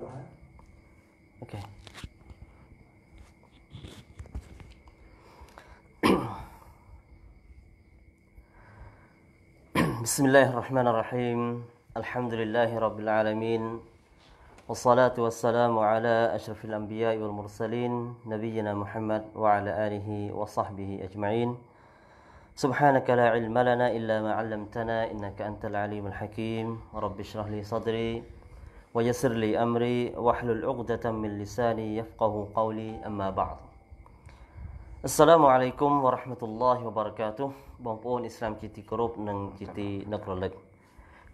Okay. بسم الله الرحمن الرحيم الحمد لله رب العالمين والصلاة والسلام على أشرف الأنبياء والمرسلين نبينا محمد وعلى آله وصحبه أجمعين سبحانك لا علم لنا إلا ما علمتنا إنك أنت العليم الحكيم رب اشرح لي صدري ويسر لي أمري واحلل عقدة من لساني يفقه قولي أما بعد السلام عليكم ورحمة الله وبركاته បងប្អូនអ៊ីស្លាមជាទីគោរពនិងជាទីនឹករលឹក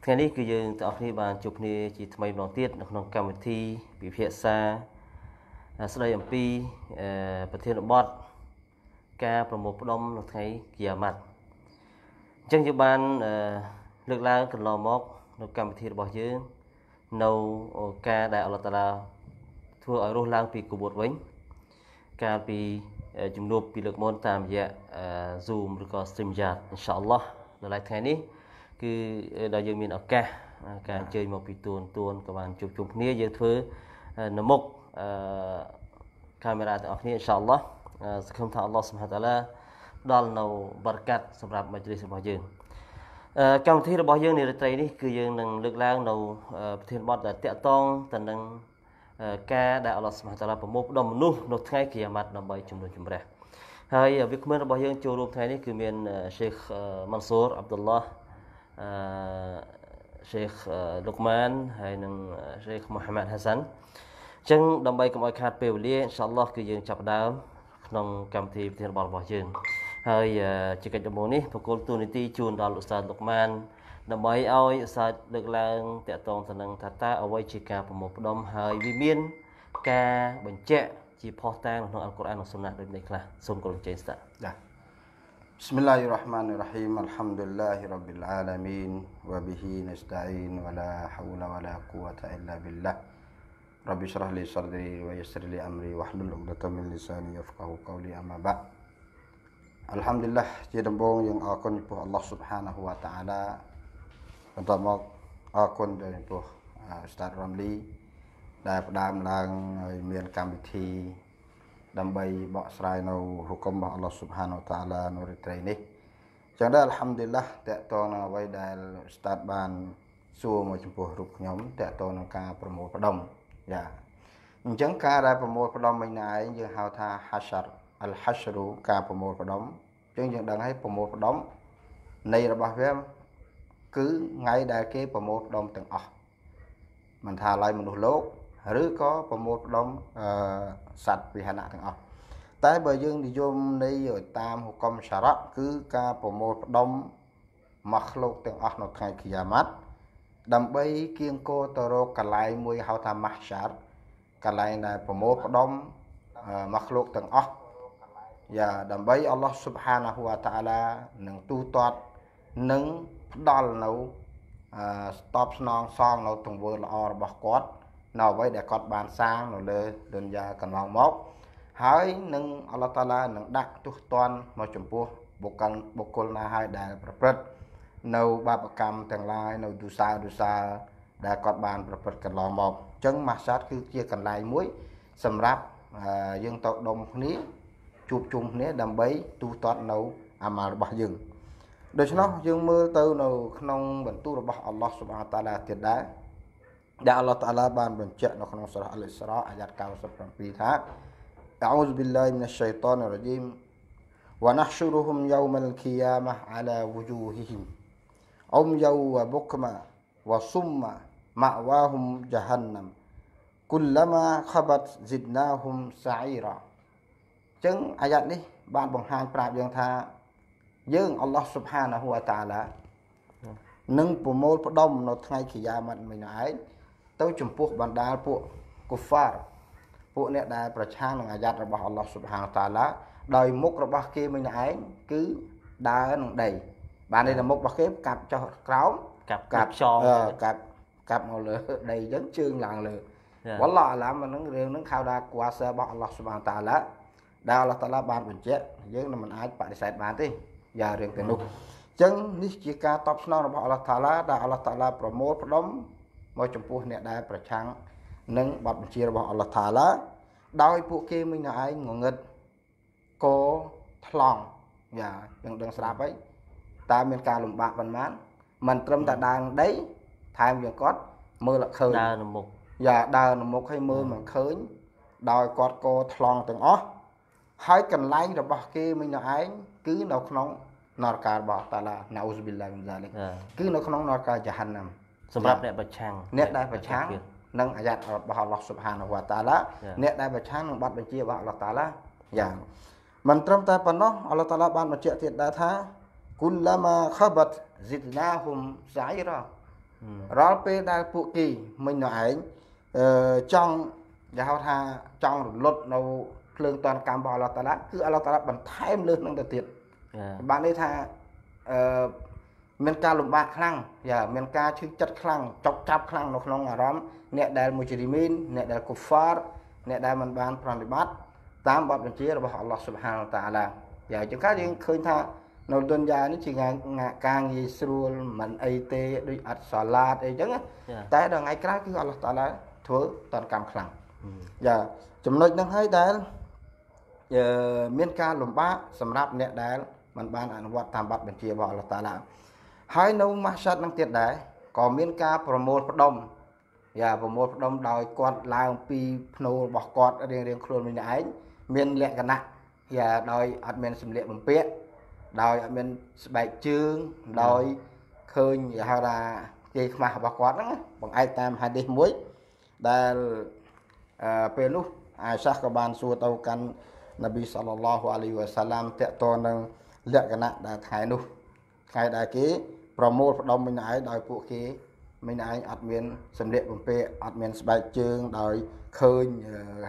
ថ្ងៃនេះគឺយើងទាំងអស់គ្នាបានជួបគ្នាជាថ្មីម្ដងទៀតនៅក្នុងកម្មវិធីពិភាក្សាស្ដីអំពីប្រធានបទការប្រមូលផ្ដុំនៅថ្ងៃគីយ៉ាម៉ាត់អញ្ចឹងយើងបានលើកឡើងកន្លងមកនៅកម្មវិធីរបស់យើងនៅការដែលអល់ឡោះតាឡាធ្វើឲ្យរស់ឡើងពីកបួតវិញកាលពីជំនួបពីលើកមុនតាមរយៈ Zoom ឬក៏ StreamYard អ៊ីនសាអល់ឡោះនៅឡើយថ្ងៃនេះគឺដល់យើងមានឱកាស ការអញ្ជើញមកពីទួនទួនក៏បានជួបជុំគ្នាយើងធ្វើនៅមុខអឺកាមេរ៉ាទាំងអស់គ្នាអ៊ីនសាអល់ឡោះសង្ឃឹមថាអល់ឡោះសុបហានតាឡាផ្ដល់នៅបរកាត់សម្រាប់មជ្ឈិសរបស់យើងកម្មវិធីរបស់យើងនារីត្រីនេះគឺយើងនឹងលើកឡើងនៅប្រធានបទដែលតកតងទៅនឹងការដែលអល់ឡោះស្មោះតាឡាប្រមូលផ្ដុំមនុស្សនៅថ្ងៃគិយាម៉ាត់ដើម្បីជំនុំជម្រះហើយវាគ្មិនរបស់យើងចូលរួមថ្ងៃនេះគឺមាន Sheikh Mansur Abdullah អឺ Sheikh Luqman ហើយនិង Sheikh Muhammad Hasan អញ្ចឹងដើម្បីកុំឲ្យខាតពេលវេលាអ៊ីនសាអល់ឡោះគឺយើងចាប់ដើមក្នុងកម្មវិធីប្រធានបទរបស់យើងហើយជាកិច្ចដំបូងនេះប្រគល់ទូនីតិជូនដល់លោកស្ដាប់លោកម៉ានដើម្បីឲ្យឧស្សាហ៍លើកឡើងតកតងទៅនឹងថាតើអ្វីជាការប្រមូលផ្ដុំហើយវាមានការបញ្ជាក់ជាផុសតាងក្នុងអល់កុរអាននិងសុណាដូចនេះខ្លះសូមគោរពចេញស្ដាប់ចា៎ بسم الله الرحمن الرحيم الحمد لله رب العالمين وبه نستعين ولا حول ولا قوة إلا بالله رب اشرح لي صدري ويسر لي أمري واحلل عقدة من لساني يفقه قولي أما بعد អัลហាំឌីលឡាជាដំបូងយើងអរគុណចំពោះអល់ឡោះស៊ុបហានាហ៊ូវតាអាឡាបន្តមកអរគុណចំពោះស្តាតរ៉មលីដែលផ្ដើមឡើងហើយមានកម្មវិធី ដើម្បីបកស្រាយនៅហុគមរបស់អល់ឡោះស៊ុបហានាហ៊ូវតាអាឡានៅរាត្រីនេះចឹងដែរអัลហាំឌីលឡាតកតនៅអ្វីដែលស្តាតបានសួរមកចំពោះរូបខ្ញុំតកតនឹងការប្រមូលផ្ដុំយ៉ាអញ្ចឹងការដែលប្រមូលផ្ដុំមិញណាឯងយើងហៅថា hashar អលហាស្រូការប្រមូលផ្ដុំជាងយើងដឹងហើយប្រមូលផ្ដុំនៃរបស់វាគឺថ្ងៃដែលគេប្រមូលផ្ដុំទាំងអស់មិនថាឡើយមនុស្សលោកឬក៏ប្រមូលផ្ដុំអឺសត្វវិហនៈទាំងអស់តែបើយើងនិយមនៃតាមហុកមសារៈគឺការប្រមូលផ្ដុំមកឃ្លោកទាំងអស់នៅថ្ងៃគិយាម៉ាត់ដើម្បីគៀងគោទៅរកកន្លែងមួយហៅថាម៉ាស់ឆាតកន្លែងដែលប្រមូលផ្ដុំមកឃ្លោកទាំងអស់យ៉ាដើម្បីអល់ឡោះស៊ុបហានាហ៊ូវតាឡានឹងទូទាត់នឹងផ្ដល់នៅស្តបស្នងសងនៅទង្វើល្អរបស់គាត់នៅអ្វីដែលគាត់បានសាងនៅលើឌុនយ៉ាកន្លងមកហើយនឹងអល់ឡោះតាឡានឹងដាក់ទោសទណ្ឌមកចំពោះបុគ្គលបុគ្គលណាហើយដែលប្រព្រឹត្តនៅបាបកម្មទាំងឡាយនៅទុសាទុសាដែលគាត់បានប្រព្រឹត្តកន្លងមកអញ្ចឹងម៉ាសាតគឺជាកន្លែងមួយ សម្រាប់យើងទៅដុំគ្នាជួបជុំគ្នាដើម្បីទូទាត់នៅអាម៉ាល់របស់យើងដូច្នោះយើងមើលទៅនៅក្នុងបន្ទូលរបស់អល់ឡោះស៊ុបហាតាឡាទៀតដែរដែលអល់ឡោះតាឡាបានបញ្ជាក់នៅក្នុងសូរ៉ាអលអ៊ីស្រាអាយ៉ាត់97ថា أعوذ بالله من الشيطان الرجيم ونحشرهم يوم القيامة على وجوههم عميا وبكما وصما مأواهم جهنم كلما خبت زدناهم سعيرا ចឹងអាយ៉ាត់នេះបានបង្ហាញប្រាប់យើងថាយើងអល់ឡោះសុបហានាហ៊ូវតាឡានឹងប្រមូលផ្ដុំនៅថ្ងៃគិយាមត់មួយនោះឯងទៅចំពោះបណ្ដាលពួកកូហ្វារពួកអ្នកដែលប្រឆាំងនឹងអាយ៉ាត់របស់អល់ឡោះសុបហានាតាឡាដោយមុខរបស់គេមួយនោះឯងគឺដើរនឹងដីបានន័យថាមុខរបស់គេកាប់ចុះក្រោមកាប់កាប់ចងកាប់កាប់មកលើដីអញ្ចឹងជើងឡើងលើវ៉ាឡោះអាឡាមហ្នឹងរឿងហ្នឹងខៅដាគួសារបស់អល់ឡោះសុបហានាតាឡាដែលអល់ឡោះតាឡាបានបញ្ជាក់យើងនឹងមិនអាចបដិសេធបានទេយ៉ាងរឿងទាំងនោះអញ្ចឹងនេះជាការតបស្នងរបស់អល់ឡោះតាឡាដែលអល់ឡោះតាឡាប្រមូលផ្ដុំមកចំពោះអ្នកដែលប្រឆាំងនឹងបទបញ្ជារបស់អល់ឡោះតាឡាដោយពួកគេមិញណឯងងងឹតកថ្លង់យ៉ាយើងដឹងស្រាប់ហើយតើមានការលំបាកប៉ុន្មានមិនត្រឹមតែដើរដីថែមយើងគាត់មើលអត់ឃើញដើរនៅមុខយ៉ាដើរនៅមុខឲ្យមើលមិនឃើញដោយគាត់កថ្លង់ទាំងអស់ហើយកន្លែង របស់គេមិញនោះឯងគឺនៅក្នុងនរការបស់តាឡាណៅស៊ប៊ីឡាហ៊ីមសាលេគឺនៅក្នុងនរកាយ៉ាហានណាំសម្រាប់អ្នកប្រឆាំងអ្នកដែលប្រឆាំងនឹងអាយ៉ាតរបស់អល់ឡោះស៊ុបហានវ៉ាតាឡាអ្នកដែលប្រឆាំងនឹងបទបញ្ជារបស់អល់ឡោះតាឡាយ៉ាងមិនត្រឹមតែប៉ុណ្ណោះអល់ឡោះតាឡាបានបញ្ជាក់ទៀតដែរថាគុលម៉ាខបតហ្ស៊ីតណាហ៊ុមសាយរ៉ារាល់ពេលដែលពួកគេមិញនោះឯងអឺចង់គេហៅថាចង់រលត់នៅភ្លើងតនកម្មរបស់អល់ឡោះតាឡាគឺអល់ឡោះតាឡាបន្ថែមលើសនឹងទៅទៀតបានន័យថាអឺមានការលំបាកខ្លាំងយ៉ាមានការឈឺចិត្តខ្លាំងចុកចាប់ខ្លាំងនៅក្នុងអារម្មណ៍អ្នកដែលមូជរីមីនអ្នកដែលកូហ្វារអ្នកដែលមិនបានប្រតិបត្តិតាមបទបញ្ជារបស់អល់ឡោះស៊ុបហានតាឡាយ៉ាចឹងការយើងឃើញថានៅទុនយ៉ានេះជាការងាយស្រួលមិនអីទេដូចអត់សាឡាតអីចឹងតែដល់ថ្ងៃក្រោយគឺអល់ឡោះតាឡាធ្វើតនកម្មខ្លាំងយ៉ាចំណុចហ្នឹងហើយដែលមានការលំបាកសម្រាប់អ្នកដែលមិនបាន អនុវត្តតាមបទបញ្ជារបស់អល់ឡោះតាឡាហើយនៅម៉ាសាត់នឹងទៀតដែរក៏មានការប្រមូលផ្ដុំយ៉ាប្រមូលផ្ដុំដោយគាត់ឡើង ពី ភ្នូរបស់គាត់រៀងរៀងខ្លួនវិញឯងមានលក្ខណៈយ៉ាដោយអត់មានសម្លៀកបំពាក់ដោយអត់មានស្បែកជើងដោយឃើញហៅថាគេខ្មាស់របស់គាត់ហ្នឹងបង្អែកតាមហាឌីសមួយដែលពេលនោះអាសាសក៏បានសួរទៅកាន់នប៊ីសល្លឡោះអាលីវ៉ាសាឡាមតកតនឹងលក្ខណៈដែលថ្ងៃនោះថ្ងៃដែលគេ ប្រមូលផ្ដុំមិញឯងដោយពួកគេ មិញឯងអត់មានសម្លៀកបំពាក់អត់មានស្បែកជើង ដោយឃើញ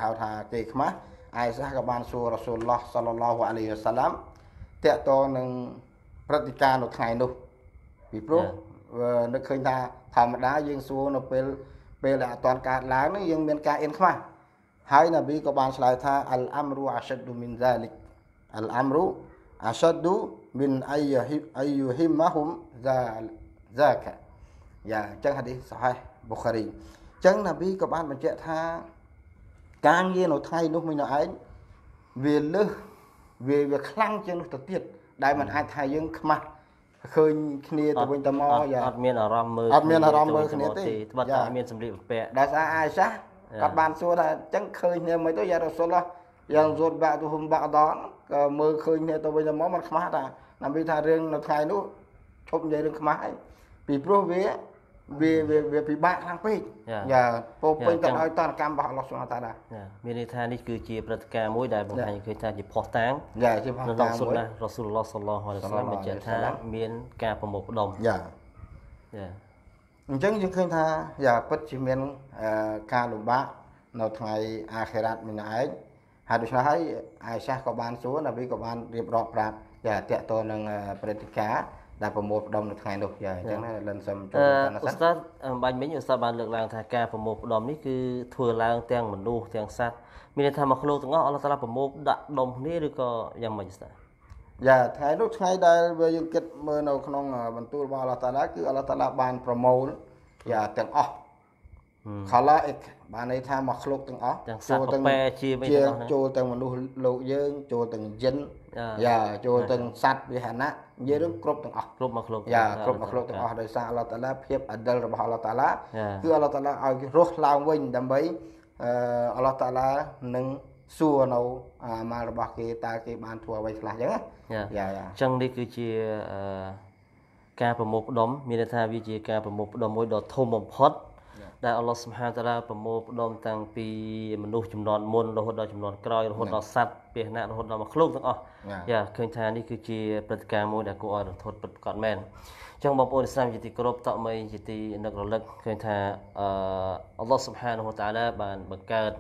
ហៅថាគេខ្មាស់អាយសាក៏បានសួររ៉ាស៊ូលឡោះសល្លឡោះអាលីវ៉ាសាឡាមតកតនឹងព្រឹត្តិការណ៍នៅថ្ងៃនោះពីព្រោះនឹកឃើញថាធម្មតាយើងសួរនៅពេលពេលដែលអត់តាន់កើតឡើងនឹងយើងមានការអៀនខ្មាស់ហើយនប៊ីក៏បានឆ្លើយថាអលអាំរូអាសាឌូមីនហ្សាលិកអលអាំរូអាសាឌូមីនអាយហ៊ីអាយហ៊ីម៉ាហ៊ុមហ្សាហ្សាកាយ៉ាអញ្ចឹងហាឌីសហៃប៊ូខារីអញ្ចឹងនប៊ីក៏បានបញ្ជាក់ថា ការងារនៅថ្ងៃនោះមួយនៅឯងវាលើសវាវាខ្លាំងជាងនោះទៅទៀតដែលมันអាចថាយើងខ្មាស់ឃើញគ្នាទៅវិញទៅមកយ៉ាអត់មានអារម្មណ៍មើលអត់មានអារម្មណ៍មើលគ្នាទេត្បិតតែមានសម្លៀកបំពាក់ដែលស្អាតអាយសាគាត់បានសួរថាអញ្ចឹងឃើញគ្នាមិនទៅយ៉ារ៉ូសុលយ៉ាងសួរបាក់ទូហុំបាក់ដនក៏មើលឃើញគ្នាទៅវិញទៅមកมันខ្មាស់តាណាមីថារឿងនៅថ្ងៃនោះឈប់និយាយរឿងខ្មាស់ហើយពីព្រោះវាវាវាពិបាកខ្លាំងពេកយ៉ាពោពេញទៅឲ្យតនកម្មរបស់អល់ឡោះសុនតាឡាមានន័យថានេះគឺជាព្រឹត្តិការណ៍មួយដែលបង្ហាញឃើញថាជាផុសតាងយ៉ាជាផុសតាងមួយរ៉ាស៊ូលឡោះសល្លោះអាឡៃសាឡាមបញ្ជាក់ថាមានការប្រមូលផ្ដុំយ៉ាយ៉ាអញ្ចឹងយើងឃើញថាយ៉ាងពិតជាមានការលំបាកនៅថ្ងៃអាខេរ៉ាត់មានឯងហើយដូច្នេះហើយអាយសាសក៏បានសួរនប៊ីក៏បានរៀបរាប់ប្រាប់ចាតកតនឹងព្រឹត្តិការណ៍ដែលប្រមូលផ្ដុំនៅថ្ងៃនោះចាអញ្ចឹងលិនសឹមចូលតាមណាសាស្ត្របាញ់មិញឧស្សាហ៍បានលើកឡើងថាការប្រមូលផ្ដុំនេះគឺធ្វើឡើងទាំងមនុស្សទាំងសត្វមានន័យថាមកខ្លួនទាំងអស់អល់ឡោះតាឡាប្រមូលដាក់ដុំគ្នាឬក៏យ៉ាងម៉េចស្ដាប់យ៉ាថ្ងៃនោះថ្ងៃដែលវាយើងគិតមើលនៅក្នុង បន្ទូលរបស់អល់ឡោះតាឡាគឺអល់ឡោះតាឡាបានប្រមូលយ៉ាទាំងអស់ khalaik បានន័យថាមកឃ្លោកទាំងអស់ចូលទាំងជាចូលទាំងមនុស្សលោកយើង ចូលទាំងយិនយ៉ាចូលទាំងសត្វវិហណៈនិយាយរឿងគ្រប់ទាំងអស់គ្រប់មកឃ្លោកយ៉ាគ្រប់មកឃ្លោកទាំងអស់ដោយសារអល់ឡោះតាឡាភាពអដិលរបស់អល់ឡោះតាឡាគឺអល់ឡោះតាឡាឲ្យរស់ឡើងវិញដើម្បីអល់ឡោះតាឡានឹងសួរនៅអាម៉ាល់របស់គេតើគេបានធ្វើអ្វីខ្លះអញ្ចឹងណាអញ្ចឹងនេះគឺជាការប្រមូលផ្ដុំមានន័យថាវាជា ការប្រមូលផ្ដុំមួយដ៏ធំបំផុតដែលអល់ឡោះសុបហានតាឡាប្រមូលផ្ដុំតាំងពីមនុស្សចំនួនមុនរហូតដល់ចំនួនក្រោយរហូតដល់សត្វពាហនៈរហូតដល់មកខ្លួនទាំងអស់យ៉ាឃើញថានេះគឺជាព្រឹត្តិការណ៍មួយដែលគួរឲ្យរន្ធត់ពិតប្រាកដមែនអញ្ចឹងបងប្អូនឥស្លាមជាទីគោរពតមីជាទីនឹករលឹកឃើញថាអឺអល់ឡោះសុបហានតាឡាបានបង្កើត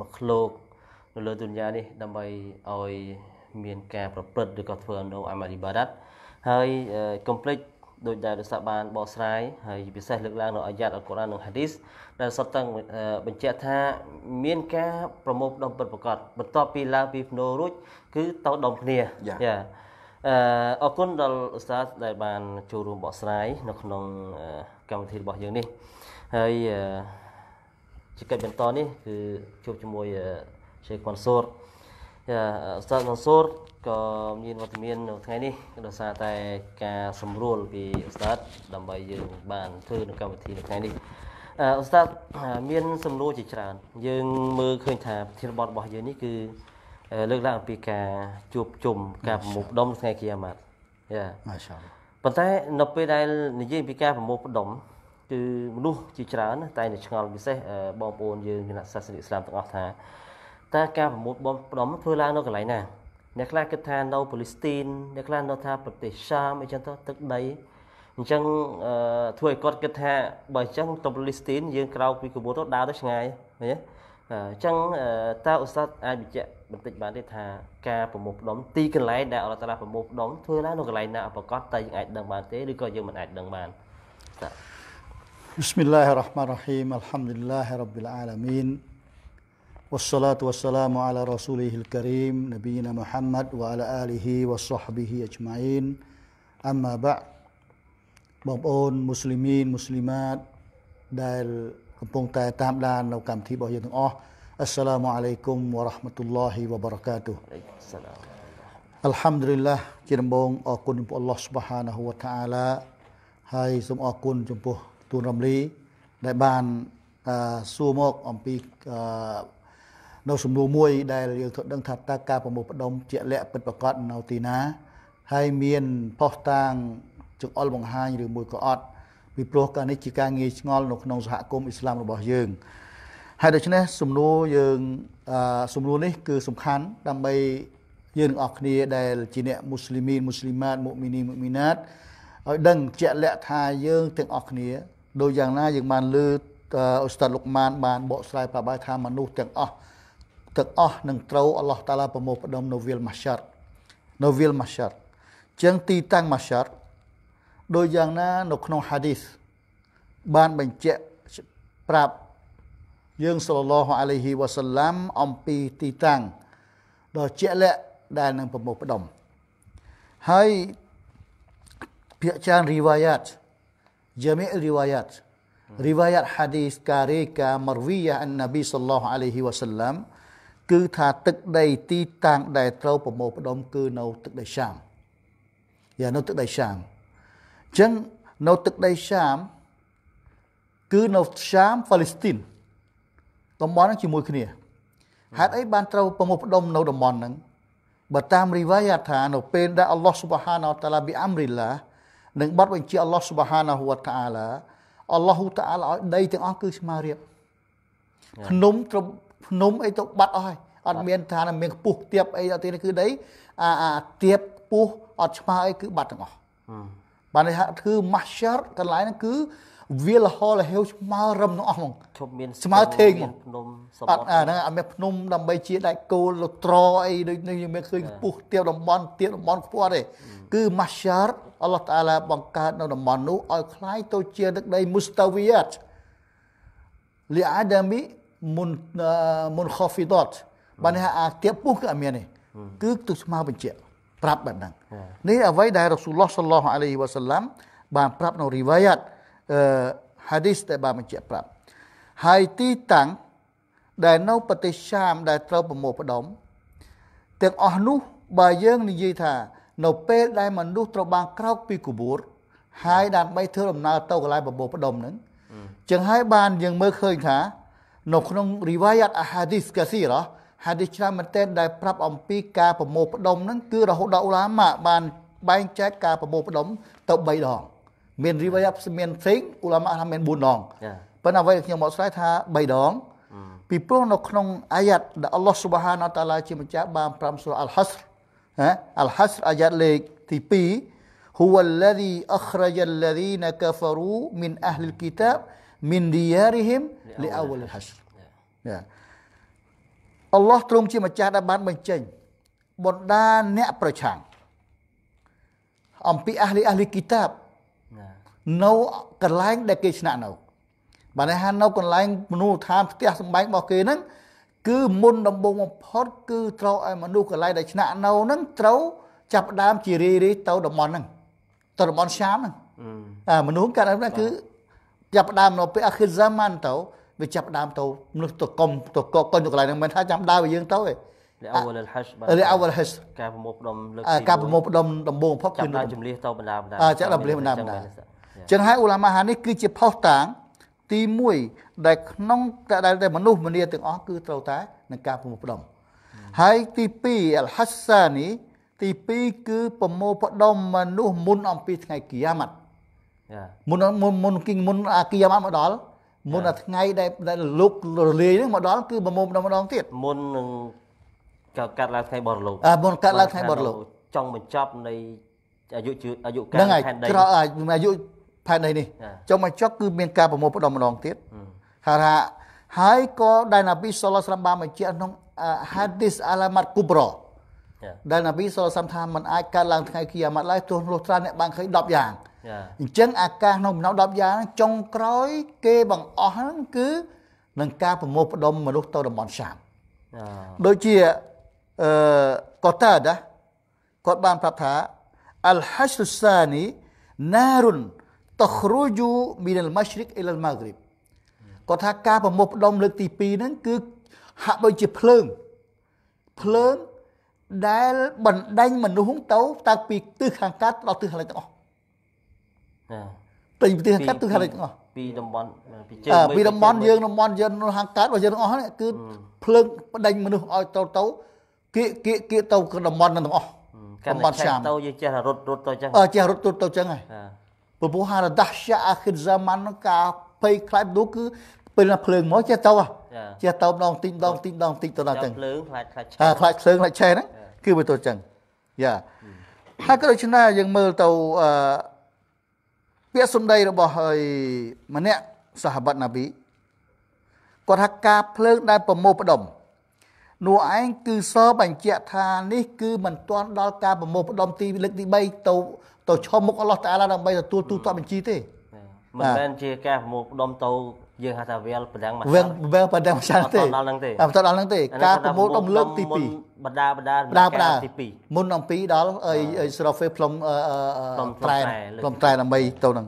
មកខ្លួននៅលើទុនយ៉ានេះដើម្បីឲ្យមានការប្រព្រឹត្តឬក៏ធ្វើអនុអាមាលីបារ៉ាត់ហើយកុំភ្លេចដោយដែលរសាបានបកស្រាយហើយពិសេសលើកឡើងនៅអាយ៉ាត់អល់កុរអាននិងហាឌីសដែលសុទ្ធតែបញ្ជាក់ថា មាន ការ ប្រមូលផ្ដុំពិតប្រកបបន្ទាប់ពីឡើងពីភ្នោរួចគឺទៅដុំគ្នាចាអរគុណដល់ឧស្តាហ៍ដែលបានចូលរួមបកស្រាយ នៅក្នុងកម្មវិធីរបស់យើងនេះហើយជាកិច្ចបន្តនេះគឺជួបជាមួយជេខមនសូរយ៉ាស្តាត់មនសូរក៏មានវត្តមាននៅថ្ងៃនេះដោយសារតែការសម្រួលពីស្តាត់ដើម្បីយើងបានធ្វើនៅកម្មវិធីនៅថ្ងៃនេះអឺស្តាត់មានសំណួរជាច្រើនយើងមើលឃើញថាប្រធានបទរបស់យើងនេះគឺលើកឡើងអំពីការជួបជុំការប្រមូលផ្ដុំថ្ងៃគីយ៉ាម៉ាត់យ៉ាម៉ាសាអល់ប៉ុន្តែនៅពេលដែលនិយាយពីការប្រមូលផ្ដុំគឺមនុស្សជាច្រើន តែនៅឆ្ងល់ពិសេសបងប្អូន យើងគណៈសាសនាអ៊ីស្លាមទាំងអស់ថាតើការប្រមូលបមផ្ដុំធ្វើឡើងនៅកន្លែងណា អ្នកខ្លះគិតថានៅប៉ូលីស្ទីនអ្នកខ្លះនៅថាប្រទេសសាមអីចឹងទៅទឹកដីអញ្ចឹងធ្វើឲ្យគាត់គិតថាបើអញ្ចឹងទៅប៉ូលីស្ទីនយើងក្រោកពីកបួនទៅដើរទៅឆ្ងាយឃើញទេអញ្ចឹងតើឧស្សាហ៍អាចបញ្ជាក់បន្តិចបានទេថាការប្រមូលផ្ដុំទីកន្លែងដែលអរតារាប្រមូលផ្ដុំធ្វើឡើងនៅកន្លែងណាប្រកាសតែយើងអាចដឹងបានទេឬក៏យើងមិនអាចដឹងបានបាទ بسم الله الرحمن الرحيم الحمد لله رب العالمين والصلاة والسلام على رسوله الكريم نبينا محمد وعلى آله وصحبه أجمعين أما بعد مسلمين مسلمات أوه السلام عليكم ورحمة الله وبركاته الحمد لله تون رملي دائبان wa آه، أمبيك أمبيك آه، នៅសំណួរមួយដែលយើងត្រូវដឹងថាតើការប្រមូលផ្ដុំជាលក្ខពិតប្រកបនៅទីណាហើយមានផុសតាងចង្អុលបង្ហាញឬមួយក៏អត់ពីព្រោះការនេះជាការងាយឆ្ងល់នៅក្នុងសហគមន៍អ៊ីស្លាមរបស់យើង ហើយដូច្នេះសំណួរយើងសំណួរនេះ គឺសំខាន់ដើម្បីយើងទាំងអស់គ្នាដែលជាអ្នកមូស្លីមីនមូស្លីម៉ាតមុមីនីមុមីណាតឲ្យដឹងជាក់លាក់ថាយើងទាំងអស់គ្នាដោយយ៉ាងណាយើងបានលើអ៊ុស្តាតលុកម៉ានបានបកស្រាយប្រាប់ថាមនុស្សទាំងអស់ទាំងអស់នឹងត្រូវអល់ឡោះតាឡាប្រមូលផ្ដុំនៅវាលម៉ាសាត់នៅវាលម៉ាសាត់ជាងទីតាំងម៉ាសាត់ដោយយ៉ាងណានៅក្នុងហាឌីស បានបញ្ជាក់ប្រាប់យើងសល្លឡោះអាឡៃហ៊ីវ៉ាសាឡាំអំពីទីតាំងដ៏ជាក់លាក់ដែលនឹងប្រមូលផ្ដុំហើយភាគច្រើនរីវ៉ាយ៉ាតជាមីរីវ៉ាយ៉ាត روايات حديث كاريكا مروية عن النبي صلى الله عليه وسلم គឺថាទឹកដីទីតាំងដែលត្រូវប្រមូលផ្ដុំគឺនៅទឹកដីសាមយ៉ាងនៅទឹកដីសាមអញ្ចឹងនៅទឹកដីសាមគឺនៅសាមប៉ាឡេស្ទីនតំបន់ហ្នឹងជាមួយគ្នាហេតុអីបានត្រូវប្រមូលផ្ដុំនៅតំបន់ហ្នឹងបើតាមរីវ៉ាយ៉ាថានៅពេលដែលអល់ឡោះស៊ុបហានអូតាឡាប៊ីអាំរីឡានឹងបတ်បញ្ជាអល់ឡោះស៊ុបហានហូវតាអាឡាអល់ឡោះតាអាឡាឲ្យដីទាំងអស់គឺស្មើរៀបភ្នំត្រឹមភ្នំអីទៅបាត់អស់ហើយអត់មានថាមានខ្ពស់ទៀបអីអត់ទេគឺដីអាអាទៀបខ្ពស់អត់ឆ្មើអីគឺបាត់ទាំងអស់បានន័យថាគឺ masher កន្លែងហ្នឹងគឺវាលហលហេវស្មើរឹមទាំងអស់ហ្មងជប់មានស្មើធេងភ្នំសមុទ្រអាហ្នឹងអត់មានភ្នំដើម្បីជាដែកគោលលត្រអីដូចនេះយើងមានឃើញខ្ពស់ទៀបតំបន់ទៀបតំបន់ខ្ពស់ទេគឺ masher អល់ឡោះតាឡាបង្កើតនៅតំបន់នោះឲ្យคล้ายទៅជាទឹកដី mustawiat លីអាដាមីមុនមុនខហ្វីដតបានថាអាទៀបពុះគឺអត់មានទេគឺទុស្មៅបញ្ជាក់ប្រាប់បែបហ្នឹងនេះអ្វីដែលរ៉ាស៊ូលឡោះសល្លោះអាឡៃវ៉ាសាឡាំបានប្រាប់នៅរីវ៉ាយ៉ាតអឺហាឌីសដែលបានបញ្ជាក់ប្រាប់ហើយទីតាំងដែលនៅប្រទេសឆាមដែលត្រូវប្រមូលផ្ដុំទាំងអស់នោះបើយើងនិយាយថានៅពេលដែលមនុស្សត្រូវបានក្រោកពីគបួរហើយដើម្បីធ្វើដំណើរទៅកន្លែងប្រមូលផ្ដុំហ្នឹងចឹងហើយបានយើងមើលឃើញថានៅក្នុងរីវ៉ាយ៉ាតអាហាឌីសកាស៊ីរ៉ាហាឌីសច្រើនមែនទែនដែលប្រាប់អំពីការប្រមូលផ្ដុំហ្នឹងគឺរហូតដល់ឧឡាម៉ាបានបែងចែកការប្រមូលផ្ដុំទៅ3ដង មានរីវ៉ាយ៉ាតមានផ្សេងឧឡាម៉ាថាមាន4ដងប៉ុន្តែអ្វីដែលខ្ញុំមកស្រាយថា3ដងពីព្រោះនៅក្នុងអាយ៉ាត់ដែលអល់ឡោះស៊ុបហានតាឡាជាម្ចាស់បានប្រាំសូរអល់ហស្រហ៎អល់ហស្រអាយ៉ាត់លេខទី2 هو الذي أخرج الذين كفروا من أهل الكتاب من ديارهم لأول الحشر អល់ឡោះទ្រង់ជាម្ចាស់ដែលបានបញ្ចេញបណ្ដាអ្នកប្រឆាំងអំពីអះលីអះលីគីតាបនៅកន្លែង ដែលគេស្នាក់នៅបើនេះហាននៅកន្លែងមនុស្សឋានផ្ទះសម្បែងរបស់គេហ្នឹងគឺមុនដំបូងបំផុតគឺត្រូវឲ្យមនុស្សកន្លែងដែលស្នាក់នៅហ្នឹងត្រូវចាប់ដើមជារីរីទៅតំបន់ហ្នឹងទៅតំបន់ឆាមហ្នឹងអាមនុស្សកាត់ហ្នឹងគឺ ចាប់ដើមនៅពេលអាខិរហ្សាម៉ាន់ទៅវាចាប់ដើមទៅមនុស្សទៅកុំទៅកកកុញទៅកន្លែងហ្នឹងមិនថាចាំដើរវាយើងទៅទេលអវលហិសបាទលអវលហិសការប្រមូលផ្ដុំលើកទីការប្រមូលផ្ដុំដំបូងបំផុតគឺនៅចម្លៀសទៅបណ្ដាបណ្ដាអើចាក់ដល់ចម្លៀសបណ្ដាបណ្ដាចឹងហើយឧឡាម៉ាហានេះគឺជាផុសតាង ទី1ដែល ក្នុងដែលតែមនុស្សមនីទាំងអស់គឺត្រូវតែនឹងការប្រមូលផ្ដុំហើយទី2អលហិសានីទី2គឺប្រមូលផ្ដុំមនុស្សមុនអំពីថ្ងៃគីយ៉ាម៉ាត់មុនមុនមុនគីមុនអាគីយ៉ាម៉ាត់មកដល់មុនអាថ្ងៃដែលលោករលាយហ្នឹងមកដល់គឺប្រមុំម្ដងម្ដងទៀតមុននឹងកើតកាត់ឡើងថ្ងៃបរលោកអើមុនកាត់ឡើងថ្ងៃបរលោកចង់បញ្ចប់នៃអាយុអាយុកាលផែនដីក្រអាយុផែនដីនេះចង់បញ្ចប់គឺមានការប្រមូលផ្ដុំម្ដងទៀតហើយថាហើយក៏ដែលនប៊ីសុលឡាស្លាមបានបញ្ជាក់ក្នុងហាឌីសអាឡាម៉ាត់គូប្រដែលនប៊ីសុលឡាស្លាមថាมันអាចកើតឡើងថ្ងៃគីយ៉ាម៉ាត់ឡើយទោះលុះត្រាអ្នកបានឃើញ10យ៉ាងអញ្ចឹងអាកាសក្នុងបំណោ10យ៉ាងចុងក្រោយគេបង្អស់ហ្នឹងគឺនឹងការប្រមូលផ្ដុំ មនុស្សទៅតំបន់សាមដូចជាអឺកូតាដាគាត់បានប្រាប់ថាអលហជ្រុសានីណារុនតខរូជូមីនលម៉ាស្រិកអ៊ីលម៉ាហ្គ្រីបគាត់ថាការប្រមូលផ្ដុំលើកទី2ហ្នឹងគឺហាក់ដូចជាភ្លើងភ្លើងដែលបណ្ដេញមនុស្សទៅតាំងពីទិសខាងកើតដល់ទិសខាងលិចទាំងអស់ណាទិញផ្ទះកាត់គឺខាត់ទាំងអស់ពីតំបន់ពីជើងពីតំបន់យើងតំបន់យើងហាងកើតរបស់យើងទាំងអស់នេះគឺភ្លើងបដិញមនុស្សឲ្យទៅទៅគៀកគៀកគៀកទៅតំបន់ហ្នឹងទាំងអស់តំបន់ឆាមទៅយើងចេះរត់រត់ទៅចឹងអឺចេះរត់រត់ទៅចឹងហើយពពុះហារដាស់ជាអាខិនហ្សាម៉ាន់ហ្នឹងការភ័យខ្លាចមនុស្សគឺពេលណាភ្លើងមកចេះទៅចេះទៅម្ដងទីម្ដងទីម្ដងទីទៅដល់ចឹងភ្លើងខ្លាចខ្លាចឆេះខ្លាចភ្លើងខ្លាចឆេះហ្នឹងគឺវាទៅចឹងយ៉ាហើយក៏ដូច្នេះយើងមើលទៅអឺពាក្យសម្ដីរបស់ហើយម្នាក់សាហាបតណាប៊ីគាត់ថាការភ្លើងដែលប្រមោះផ្ដុំនោះឯងគឺសបញ្ជាក់ថានេះគឺមិនទាន់ដល់ការប្រមោះផ្ដុំទីលើកទី3ទៅទៅឈប់មុខអល់ឡោះតាអាឡាដើម្បីទទួលទូតតបញ្ជីទេមិនមែនជាការប្រមោះផ្ដុំទៅយើងហៅថាវែលបណ្ដាំងមួយឆ្នាំវែលបណ្ដាំងមួយឆ្នាំទេអត់ដល់ហ្នឹងទេអត់ដល់ហ្នឹងទេ ការប្រមូលដំលើកទី2បណ្ដាបណ្ដាបណ្ដាទី2មុនអំពីដល់ស្រូវហ្វេផ្លុំត្រែផ្លុំត្រែដើម្បីទៅហ្នឹង